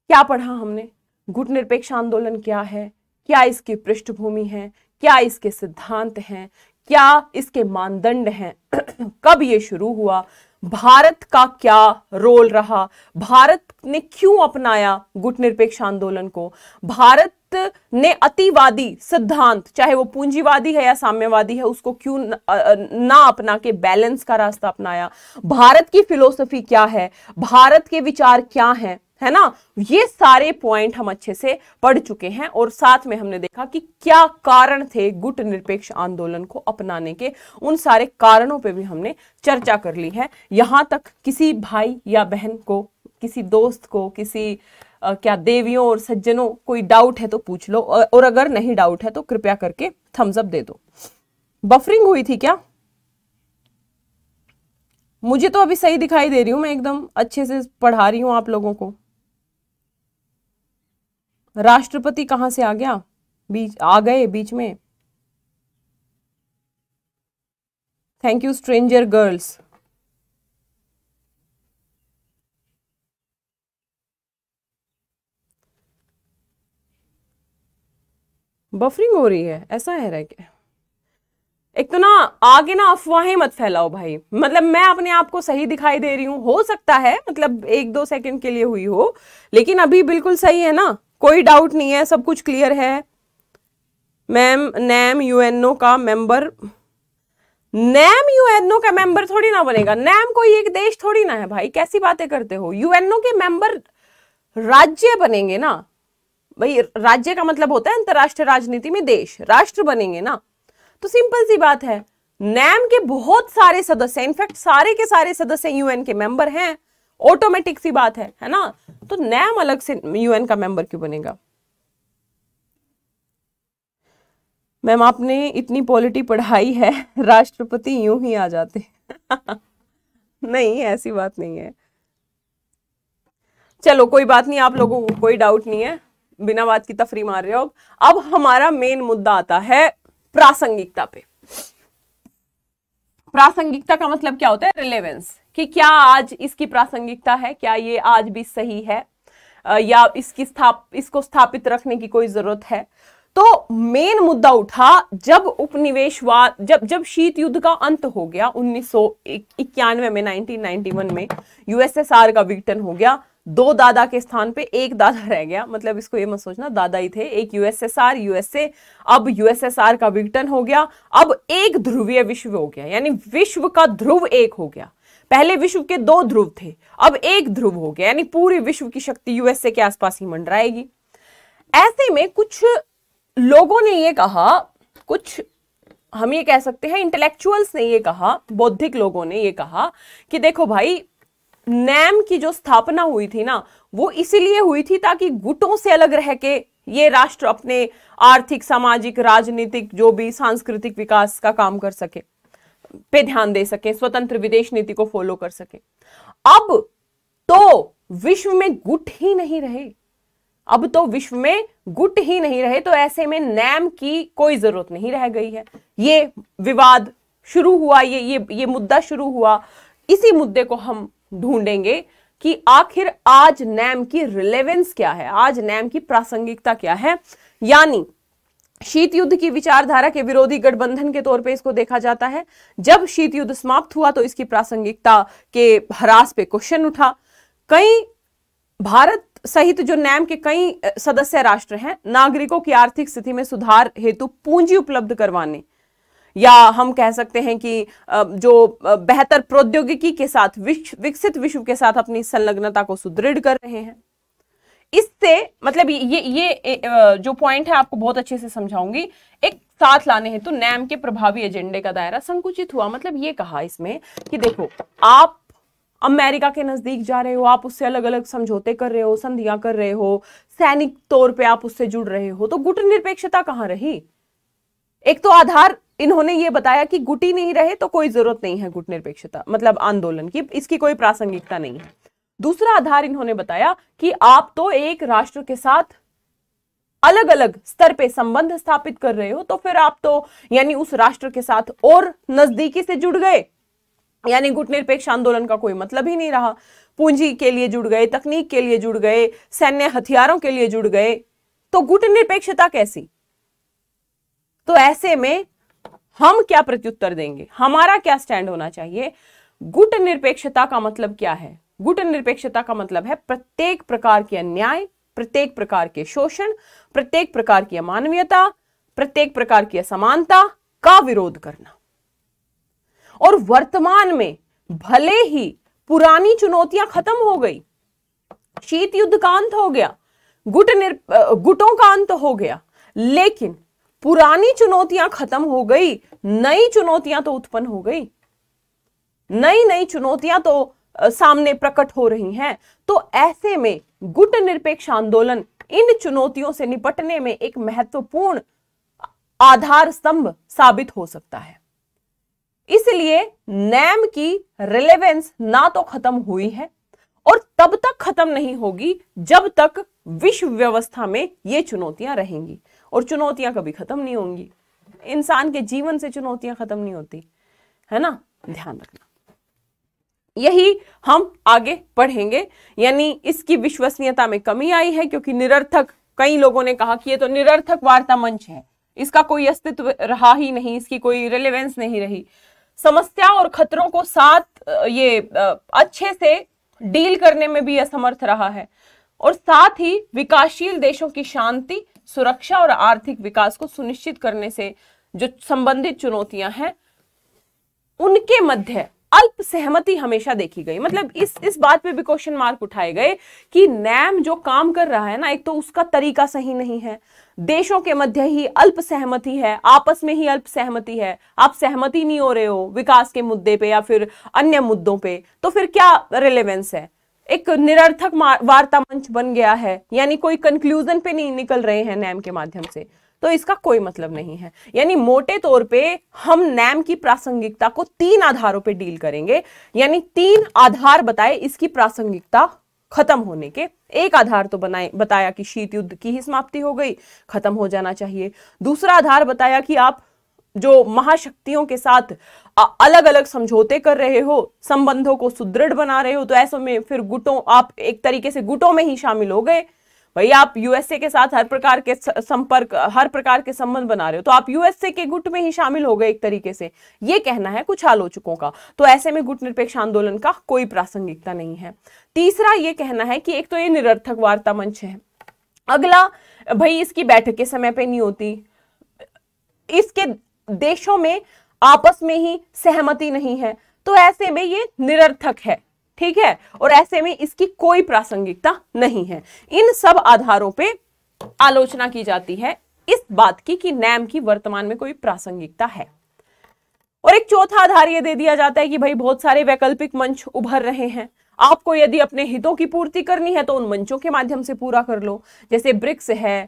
क्या पढ़ा हमने गुट निरपेक्ष आंदोलन क्या है क्या इसकी पृष्ठभूमि है क्या इसके सिद्धांत हैं क्या इसके मानदंड हैं <clears throat> कब ये शुरू हुआ भारत का क्या रोल रहा भारत ने क्यों अपनाया गुट निरपेक्ष आंदोलन को भारत भारत ने अतिवादी सिद्धांत चाहे वो पूंजीवादी है या साम्यवादी है उसको क्यों ना अपना के बैलेंस का रास्ता अपनाया भारत की फिलोसफी क्या है भारत के विचार क्या हैं है ना ये सारे पॉइंट हम अच्छे से पढ़ चुके हैं और साथ में हमने देखा कि क्या कारण थे गुट निरपेक्ष आंदोलन को अपनाने के उन सारे कारणों पे भी हमने चर्चा कर ली है यहां तक किसी भाई या बहन को किसी दोस्त को किसी आ, क्या देवियों और सज्जनों कोई डाउट है तो पूछ लो और अगर नहीं डाउट है तो कृपया करके थम्सअप दे दो बफरिंग हुई थी क्या मुझे तो अभी सही दिखाई दे रही हूं मैं एकदम अच्छे से पढ़ा रही हूं आप लोगों को राष्ट्रपति कहाँ से आ गया बीच आ गए बीच में thank you stranger girls buffering हो रही है ऐसा है रह क्या एक तो ना आगे ना अफवाहें मत फैलाओ भाई मतलब मैं अपने आप को सही दिखाई दे रही हूं हो सकता है मतलब एक दो सेकंड के लिए हुई हो लेकिन अभी बिल्कुल सही है ना कोई डाउट नहीं है सब कुछ क्लियर है मैम नैम यूएनओ का मेंबर नैम यूएनओ का मेंबर थोड़ी ना बनेगा नैम कोई एक देश थोड़ी ना है भाई कैसी बातें करते हो यूएनओ के मेंबर राज्य बनेंगे ना भाई राज्य का मतलब होता है अंतरराष्ट्रीय राजनीति में देश राष्ट्र बनेंगे ना तो सिंपल सी बात है नैम के बहुत सारे सदस्य इनफैक्ट सारे के सारे सदस्य यूएन के मेंबर हैं ऑटोमेटिक सी बात है है ना तो नैम अलग से यूएन का मेंबर क्यों बनेगा मैम आपने इतनी पॉलिटी पढ़ाई है राष्ट्रपति यूं ही आ जाते नहीं ऐसी बात नहीं है चलो कोई बात नहीं आप लोगों को कोई डाउट नहीं है बिना बात की तफरी मार रहे हो अब हमारा मेन मुद्दा आता है प्रासंगिकता पे प्रासंगिकता का मतलब क्या होता है रिलेवेंस कि क्या आज इसकी प्रासंगिकता है क्या ये आज भी सही है या इसकी स्थाप इसको स्थापित रखने की कोई जरूरत है तो मेन मुद्दा उठा जब उपनिवेशवाद जब जब शीत युद्ध का अंत हो गया उन्नीस में 1991 में यूएसएसआर का विघटन हो गया दो दादा के स्थान पे एक दादा रह गया मतलब इसको ये मत सोचना दादा ही थे एक यूएसएसआर यूएसए अब यूएसएसआर का विघटन हो गया अब एक ध्रुवीय विश्व हो गया यानी विश्व का ध्रुव एक हो गया पहले विश्व के दो ध्रुव थे अब एक ध्रुव हो गया यानी पूरे विश्व की शक्ति यूएसए के आसपास ही मंडराएगी ऐसे में कुछ लोगों ने ये कहा कुछ हम ये कह सकते हैं इंटेलेक्चुअल्स ने ये कहा बौद्धिक लोगों ने ये कहा कि देखो भाई नैम की जो स्थापना हुई थी ना वो इसीलिए हुई थी ताकि गुटों से अलग रह के ये राष्ट्र अपने आर्थिक सामाजिक राजनीतिक जो भी सांस्कृतिक विकास का काम कर सके पे ध्यान दे सके स्वतंत्र विदेश नीति को फॉलो कर सके अब तो विश्व में गुट ही नहीं रहे अब तो विश्व में गुट ही नहीं रहे तो ऐसे में नैम की कोई जरूरत नहीं रह गई है ये विवाद शुरू हुआ ये ये ये मुद्दा शुरू हुआ इसी मुद्दे को हम ढूंढेंगे कि आखिर आज नैम की रिलेवेंस क्या है आज नैम की प्रासंगिकता क्या है यानी शीत युद्ध की विचारधारा के विरोधी गठबंधन के तौर पे इसको देखा जाता है जब शीत युद्ध समाप्त हुआ तो इसकी प्रासंगिकता के ह्रास पे क्वेश्चन उठा कई भारत सहित जो नैम के कई सदस्य राष्ट्र हैं नागरिकों की आर्थिक स्थिति में सुधार हेतु पूंजी उपलब्ध करवाने या हम कह सकते हैं कि जो बेहतर प्रौद्योगिकी के साथ विकसित विश्व के साथ अपनी संलग्नता को सुदृढ़ कर रहे हैं इससे मतलब ये ये जो पॉइंट है आपको बहुत अच्छे से समझाऊंगी एक साथ लाने हेतु तो नैम के प्रभावी एजेंडे का दायरा संकुचित हुआ मतलब ये कहा इसमें कि देखो आप अमेरिका के नज़दीक जा रहे हो आप उससे अलग अलग समझौते कर रहे हो संधियां कर रहे हो सैनिक तौर पे आप उससे जुड़ रहे हो तो गुट निरपेक्षता कहां रही एक तो आधार इन्होंने ये बताया कि गुटी नहीं रहे तो कोई जरूरत नहीं है गुट निरपेक्षता मतलब आंदोलन की इसकी कोई प्रासंगिकता नहीं है दूसरा आधार इन्होंने बताया कि आप तो एक राष्ट्र के साथ अलग अलग स्तर पे संबंध स्थापित कर रहे हो तो फिर आप तो यानी उस राष्ट्र के साथ और नजदीकी से जुड़ गए यानी गुट निरपेक्ष आंदोलन का कोई मतलब ही नहीं रहा पूंजी के लिए जुड़ गए तकनीक के लिए जुड़ गए सैन्य हथियारों के लिए जुड़ गए तो गुटनिरपेक्षता कैसी तो ऐसे में हम क्या प्रत्युत्तर देंगे हमारा क्या स्टैंड होना चाहिए गुट निरपेक्षता का मतलब क्या है गुट निरपेक्षता का मतलब है प्रत्येक प्रकार के अन्याय प्रत्येक प्रकार के शोषण प्रत्येक प्रकार की अमानवीयता प्रत्येक प्रकार की असमानता का विरोध करना और वर्तमान में भले ही पुरानी चुनौतियां खत्म हो गई शीत युद्ध का अंत हो गया गुट निर गुटों का अंत हो गया लेकिन पुरानी चुनौतियां खत्म हो गई नई चुनौतियां तो उत्पन्न हो गई नई नई चुनौतियां तो सामने प्रकट हो रही हैं तो ऐसे में गुट निरपेक्ष आंदोलन इन चुनौतियों से निपटने में एक महत्वपूर्ण आधार स्तंभ साबित हो सकता है इसलिए नैम की रिलेवेंस ना तो खत्म हुई है और तब तक खत्म नहीं होगी जब तक विश्व व्यवस्था में ये चुनौतियां रहेंगी और चुनौतियां कभी खत्म नहीं होंगी इंसान के जीवन से चुनौतियां खत्म नहीं होती है ना ध्यान रखना यही हम आगे पढ़ेंगे यानी इसकी विश्वसनीयता में कमी आई है क्योंकि निरर्थक कई लोगों ने कहा कि ये तो निरर्थक वार्ता मंच है इसका कोई अस्तित्व रहा ही नहीं इसकी कोई रिलेवेंस नहीं रही समस्या और खतरों को साथ ये अच्छे से डील करने में भी असमर्थ रहा है और साथ ही विकासशील देशों की शांति सुरक्षा और आर्थिक विकास को सुनिश्चित करने से जो संबंधित चुनौतियां हैं उनके मध्य अल्प सहमति हमेशा देखी गई मतलब इस इस बात पे भी क्वेश्चन मार्क उठाए गए कि नैम जो काम कर रहा है ना एक तो उसका तरीका सही नहीं है देशों के मध्य ही अल्प सहमति है आपस में ही अल्प सहमति है आप सहमति नहीं हो रहे हो विकास के मुद्दे पे या फिर अन्य मुद्दों पे तो फिर क्या रिलेवेंस है एक निरर्थक वार्ता मंच बन गया है यानी कोई कंक्लूजन पे नहीं निकल रहे हैं नैम के माध्यम से तो इसका कोई मतलब नहीं है यानी मोटे तौर पे हम नैम की प्रासंगिकता को तीन आधारों पे डील करेंगे यानी तीन आधार बताए इसकी प्रासंगिकता खत्म होने के एक आधार तो बनाए बताया कि शीत युद्ध की ही समाप्ति हो गई खत्म हो जाना चाहिए दूसरा आधार बताया कि आप जो महाशक्तियों के साथ अलग अलग समझौते कर रहे हो संबंधों को सुदृढ़ बना रहे हो तो ऐसे में फिर गुटों आप एक तरीके से गुटों में ही शामिल हो गए भाई आप यूएसए के साथ हर प्रकार के संपर्क हर प्रकार के संबंध बना रहे हो तो आप यूएसए के गुट में ही शामिल हो गए एक तरीके से ये कहना है कुछ आलोचकों का तो ऐसे में गुट निरपेक्ष आंदोलन का कोई प्रासंगिकता नहीं है तीसरा ये कहना है कि एक तो ये निरर्थक वार्ता मंच है अगला भाई इसकी बैठक के समय पर नहीं होती इसके देशों में आपस में ही सहमति नहीं है तो ऐसे में ये निरर्थक है ठीक है और ऐसे में इसकी कोई प्रासंगिकता नहीं है इन सब आधारों पे आलोचना की जाती है इस बात की कि नैम की वर्तमान में कोई प्रासंगिकता है और एक चौथा आधार ये दे दिया जाता है कि भाई बहुत सारे वैकल्पिक मंच उभर रहे हैं आपको यदि अपने हितों की पूर्ति करनी है तो उन मंचों के माध्यम से पूरा कर लो जैसे ब्रिक्स है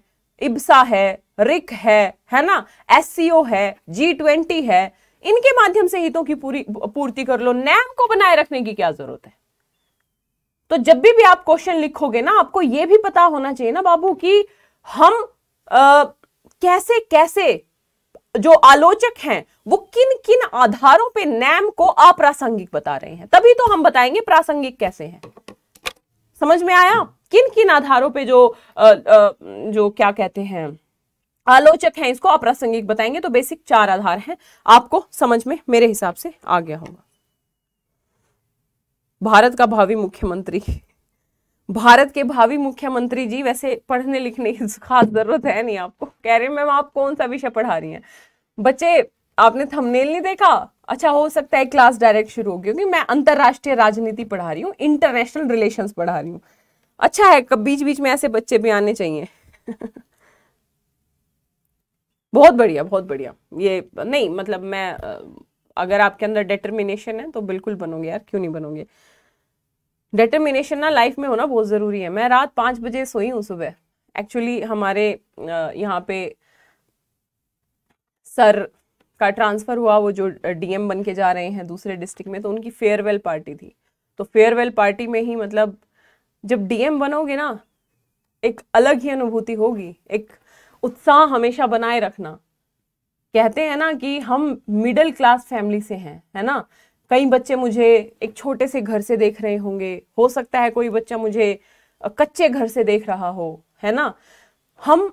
इब्सा है रिक है है ना एस है जी ट्वेंटी है इनके माध्यम से हितों की पूरी पूर्ति कर लो नैम को बनाए रखने की क्या जरूरत है तो जब भी भी आप क्वेश्चन लिखोगे ना आपको ये भी पता होना चाहिए ना बाबू कि हम आ, कैसे कैसे जो आलोचक हैं वो किन किन आधारों पे नैम को अप्रासंगिक बता रहे हैं तभी तो हम बताएंगे प्रासंगिक कैसे हैं समझ में आया किन किन आधारों पे जो आ, आ, जो क्या कहते हैं आलोचक हैं इसको अप्रासंगिक बताएंगे तो बेसिक चार आधार हैं आपको समझ में मेरे हिसाब से आ गया होगा भारत का भावी मुख्यमंत्री भारत के भावी मुख्यमंत्री जी वैसे पढ़ने लिखने की तो खास जरूरत है नहीं आपको कह रहे मैम आप कौन सा विषय पढ़ा रही हैं बच्चे आपने थंबनेल नहीं देखा अच्छा हो सकता है क्लास डायरेक्ट शुरू होगी क्योंकि मैं अंतर्राष्ट्रीय राजनीति पढ़ा रही हूँ इंटरनेशनल रिलेशन पढ़ा रही हूँ अच्छा है कब बीच बीच में ऐसे बच्चे भी आने चाहिए <laughs> बहुत बढ़िया बहुत बढ़िया ये नहीं मतलब मैं अगर आपके अंदर डिटर्मिनेशन है तो बिल्कुल बनोगे यार क्यों नहीं बनोगे डिटर्मिनेशन ना लाइफ में होना बहुत ज़रूरी है मैं रात पाँच बजे सोई हूँ सुबह एक्चुअली हमारे यहाँ पे सर का ट्रांसफ़र हुआ वो जो डीएम बन के जा रहे हैं दूसरे डिस्ट्रिक्ट में तो उनकी फेयरवेल पार्टी थी तो फेयरवेल पार्टी में ही मतलब जब डीएम बनोगे ना एक अलग ही अनुभूति होगी एक उत्साह हमेशा बनाए रखना कहते हैं ना कि हम मिडिल क्लास फैमिली से हैं है ना कई बच्चे मुझे एक छोटे से घर से देख रहे होंगे हो सकता है कोई बच्चा मुझे कच्चे घर से देख रहा हो है ना हम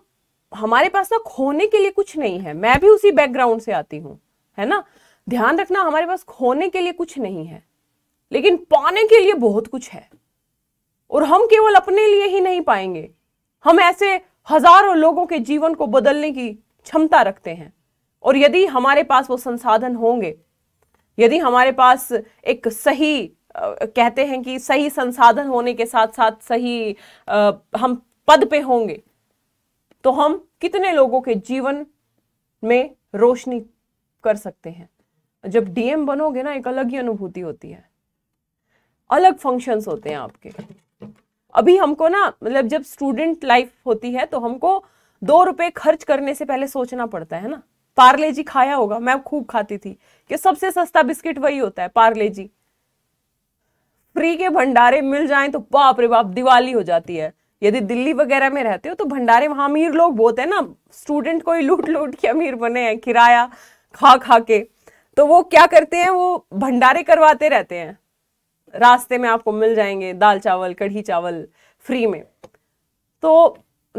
हमारे पास ना खोने के लिए कुछ नहीं है मैं भी उसी बैकग्राउंड से आती हूँ है ना ध्यान रखना हमारे पास खोने के लिए कुछ नहीं है लेकिन पाने के लिए बहुत कुछ है और हम केवल अपने लिए ही नहीं पाएंगे हम ऐसे हजारों लोगों के जीवन को बदलने की क्षमता रखते हैं और यदि हमारे पास वो संसाधन होंगे यदि हमारे पास एक सही कहते हैं कि सही संसाधन होने के साथ साथ सही आ, हम पद पे होंगे तो हम कितने लोगों के जीवन में रोशनी कर सकते हैं जब डीएम बनोगे ना एक अलग ही अनुभूति होती है अलग फंक्शंस होते हैं आपके अभी हमको ना मतलब जब स्टूडेंट लाइफ होती है तो हमको दो रुपए खर्च करने से पहले सोचना पड़ता है ना पार्ले जी खाया होगा मैं खूब खाती थी कि सबसे सस्ता बिस्किट वही होता है पार्ले जी फ्री के भंडारे मिल जाएं तो बाप रे बाप दिवाली हो जाती है यदि दिल्ली वगैरह में रहते हो तो भंडारे वहां अमीर लोग बहुत है ना स्टूडेंट को ही लूट लूट के अमीर बने हैं किराया खा खा के तो वो क्या करते हैं वो भंडारे करवाते रहते हैं रास्ते में आपको मिल जाएंगे दाल चावल कढ़ी चावल फ्री में तो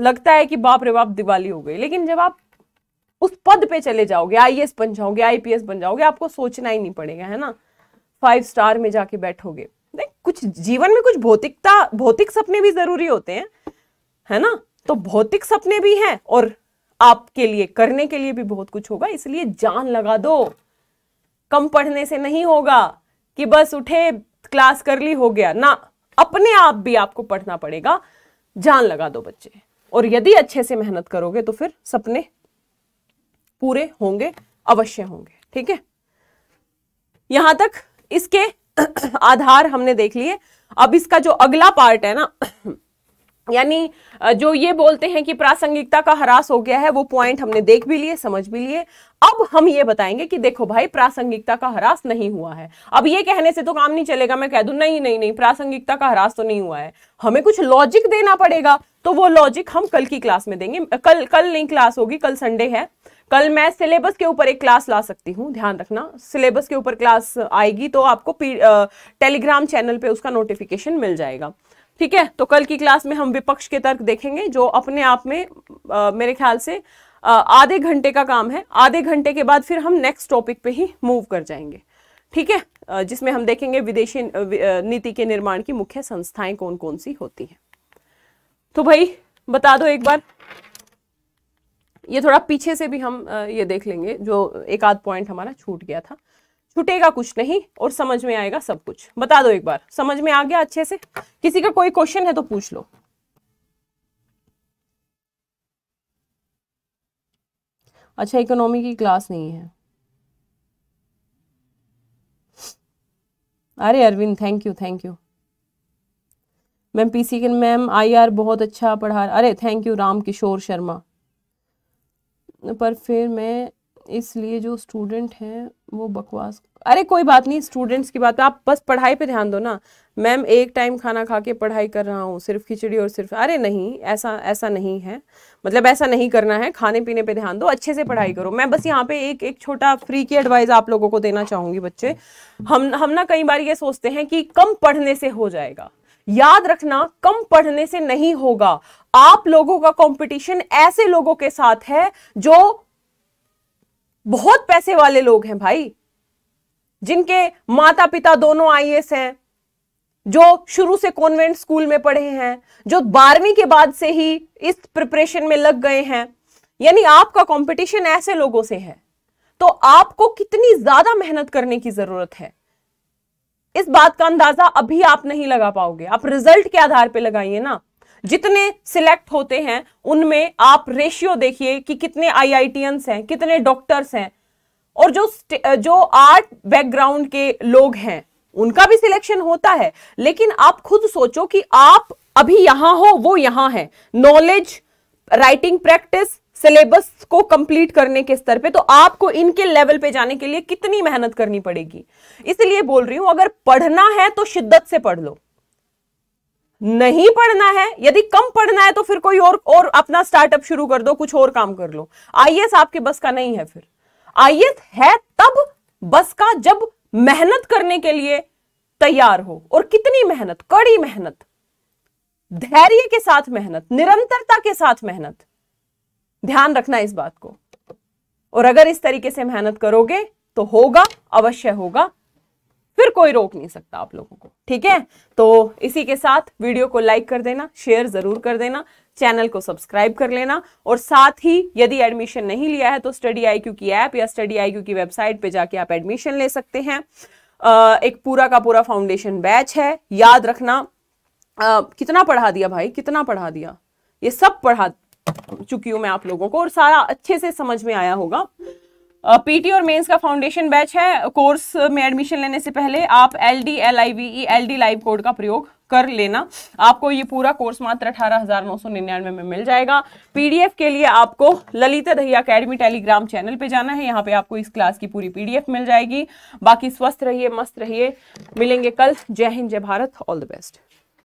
लगता है कि बाप रे बाप दिवाली हो गई लेकिन जब आप उस पद पे चले जाओगे आईएएस बन जाओगे आईपीएस बन जाओगे आपको सोचना ही नहीं पड़ेगा है ना फाइव स्टार में जाके बैठोगे नहीं कुछ जीवन में कुछ भौतिकता भौतिक सपने भी जरूरी होते हैं है ना तो भौतिक सपने भी हैं और आपके लिए करने के लिए भी बहुत कुछ होगा इसलिए जान लगा दो कम पढ़ने से नहीं होगा कि बस उठे क्लास कर ली हो गया ना अपने आप भी आपको पढ़ना पड़ेगा जान लगा दो बच्चे और यदि अच्छे से मेहनत करोगे तो फिर सपने पूरे होंगे अवश्य होंगे ठीक है यहां तक इसके <clears throat> आधार हमने देख लिए अब इसका जो अगला पार्ट है ना <clears throat> यानी जो ये बोलते हैं कि प्रासंगिकता का हरास हो गया है वो पॉइंट हमने देख भी लिए समझ भी लिए अब हम ये बताएंगे कि देखो भाई प्रासंगिकता का हरास नहीं हुआ है अब ये कहने से तो काम नहीं चलेगा मैं कह दू नहीं नहीं नहीं प्रासंगिकता का हरास तो नहीं हुआ है हमें कुछ लॉजिक देना पड़ेगा तो वो लॉजिक हम कल की क्लास में देंगे कल कल नहीं क्लास होगी कल संडे है कल मैं सिलेबस के ऊपर एक क्लास ला सकती हूँ ध्यान रखना सिलेबस के ऊपर क्लास आएगी तो आपको टेलीग्राम चैनल पे उसका नोटिफिकेशन मिल जाएगा ठीक है तो कल की क्लास में हम विपक्ष के तर्क देखेंगे जो अपने आप में आ, मेरे ख्याल से आधे घंटे का काम है आधे घंटे के बाद फिर हम नेक्स्ट टॉपिक पे ही मूव कर जाएंगे ठीक है जिसमें हम देखेंगे विदेशी नीति के निर्माण की मुख्य संस्थाएं कौन कौन सी होती हैं तो भाई बता दो एक बार ये थोड़ा पीछे से भी हम ये देख लेंगे जो एक आध पॉइंट हमारा छूट गया था छूटेगा कुछ नहीं और समझ में आएगा सब कुछ बता दो एक बार समझ में आ गया अच्छे से किसी का कोई क्वेश्चन है तो पूछ लो अच्छा इकोनॉमी की क्लास नहीं है अरे Arvind thank you thank you ma'am PC के मैम आईआर बहुत अच्छा पढ़ा अरे थैंक यू राम किशोर शर्मा पर फिर मैं इसलिए जो स्टूडेंट हैं वो बकवास अरे कोई बात नहीं स्टूडेंट्स की बात आप बस पढ़ाई पे ध्यान दो ना मैम एक टाइम खाना खा के पढ़ाई कर रहा हूँ सिर्फ खिचड़ी और सिर्फ अरे नहीं ऐसा ऐसा नहीं है मतलब ऐसा नहीं करना है खाने पीने पे ध्यान दो अच्छे से पढ़ाई करो मैं बस यहाँ पे एक एक छोटा फ्री की एडवाइस आप लोगों को देना चाहूँगी बच्चे हम हम ना कई बार ये सोचते हैं कि कम पढ़ने से हो जाएगा याद रखना कम पढ़ने से नहीं होगा आप लोगों का कंपटीशन ऐसे लोगों के साथ है जो बहुत पैसे वाले लोग हैं भाई जिनके माता पिता दोनों आईएएस हैं जो शुरू से कॉन्वेंट स्कूल में पढ़े हैं जो बारहवीं के बाद से ही इस प्रिपरेशन में लग गए हैं यानी आपका कंपटीशन ऐसे लोगों से है तो आपको कितनी ज्यादा मेहनत करने की जरूरत है इस बात का अंदाजा अभी आप नहीं लगा पाओगे आप रिजल्ट के आधार पर लगाइए ना जितने सिलेक्ट होते हैं उनमें आप रेशियो देखिए कि कितने आई हैं कितने डॉक्टर्स हैं और जो जो आर्ट बैकग्राउंड के लोग हैं उनका भी सिलेक्शन होता है लेकिन आप खुद सोचो कि आप अभी यहां हो वो यहां है नॉलेज राइटिंग प्रैक्टिस सिलेबस को कंप्लीट करने के स्तर पे तो आपको इनके लेवल पे जाने के लिए कितनी मेहनत करनी पड़ेगी इसलिए बोल रही हूं अगर पढ़ना है तो शिद्दत से पढ़ लो नहीं पढ़ना है यदि कम पढ़ना है तो फिर कोई और और अपना स्टार्टअप शुरू कर दो कुछ और काम कर लो आईएएस आपके बस का नहीं है फिर आईएएस है तब बस का जब मेहनत करने के लिए तैयार हो और कितनी मेहनत कड़ी मेहनत धैर्य के साथ मेहनत निरंतरता के साथ मेहनत ध्यान रखना इस बात को और अगर इस तरीके से मेहनत करोगे तो होगा अवश्य होगा फिर कोई रोक नहीं सकता आप लोगों को ठीक है तो इसी के साथ वीडियो को लाइक कर देना शेयर जरूर कर देना चैनल को सब्सक्राइब कर लेना और साथ ही यदि एडमिशन नहीं लिया है तो स्टडी आई की ऐप या स्टडी आई की वेबसाइट पे जाके आप एडमिशन ले सकते हैं एक पूरा का पूरा फाउंडेशन बैच है याद रखना कितना पढ़ा दिया भाई कितना पढ़ा दिया ये सब पढ़ा चुकी हूँ मैं आप लोगों को और सारा अच्छे से समझ में आया होगा पीटी और मेंस का फाउंडेशन बैच है कोर्स में एडमिशन लेने से पहले आप L D L I V L D live code का प्रयोग कर लेना आपको ये पूरा कोर्स मात्र अठारह हजार नौ सौ निन्यानवे में मिल जाएगा पीडीएफ के लिए आपको Lalita Dahiya academy Telegram channel पे जाना है यहाँ पे आपको इस क्लास की पूरी पीडीएफ मिल जाएगी बाकी स्वस्थ रहिए मस्त रहिए मिलेंगे कल जय हिंद जय भारत ऑल द बेस्ट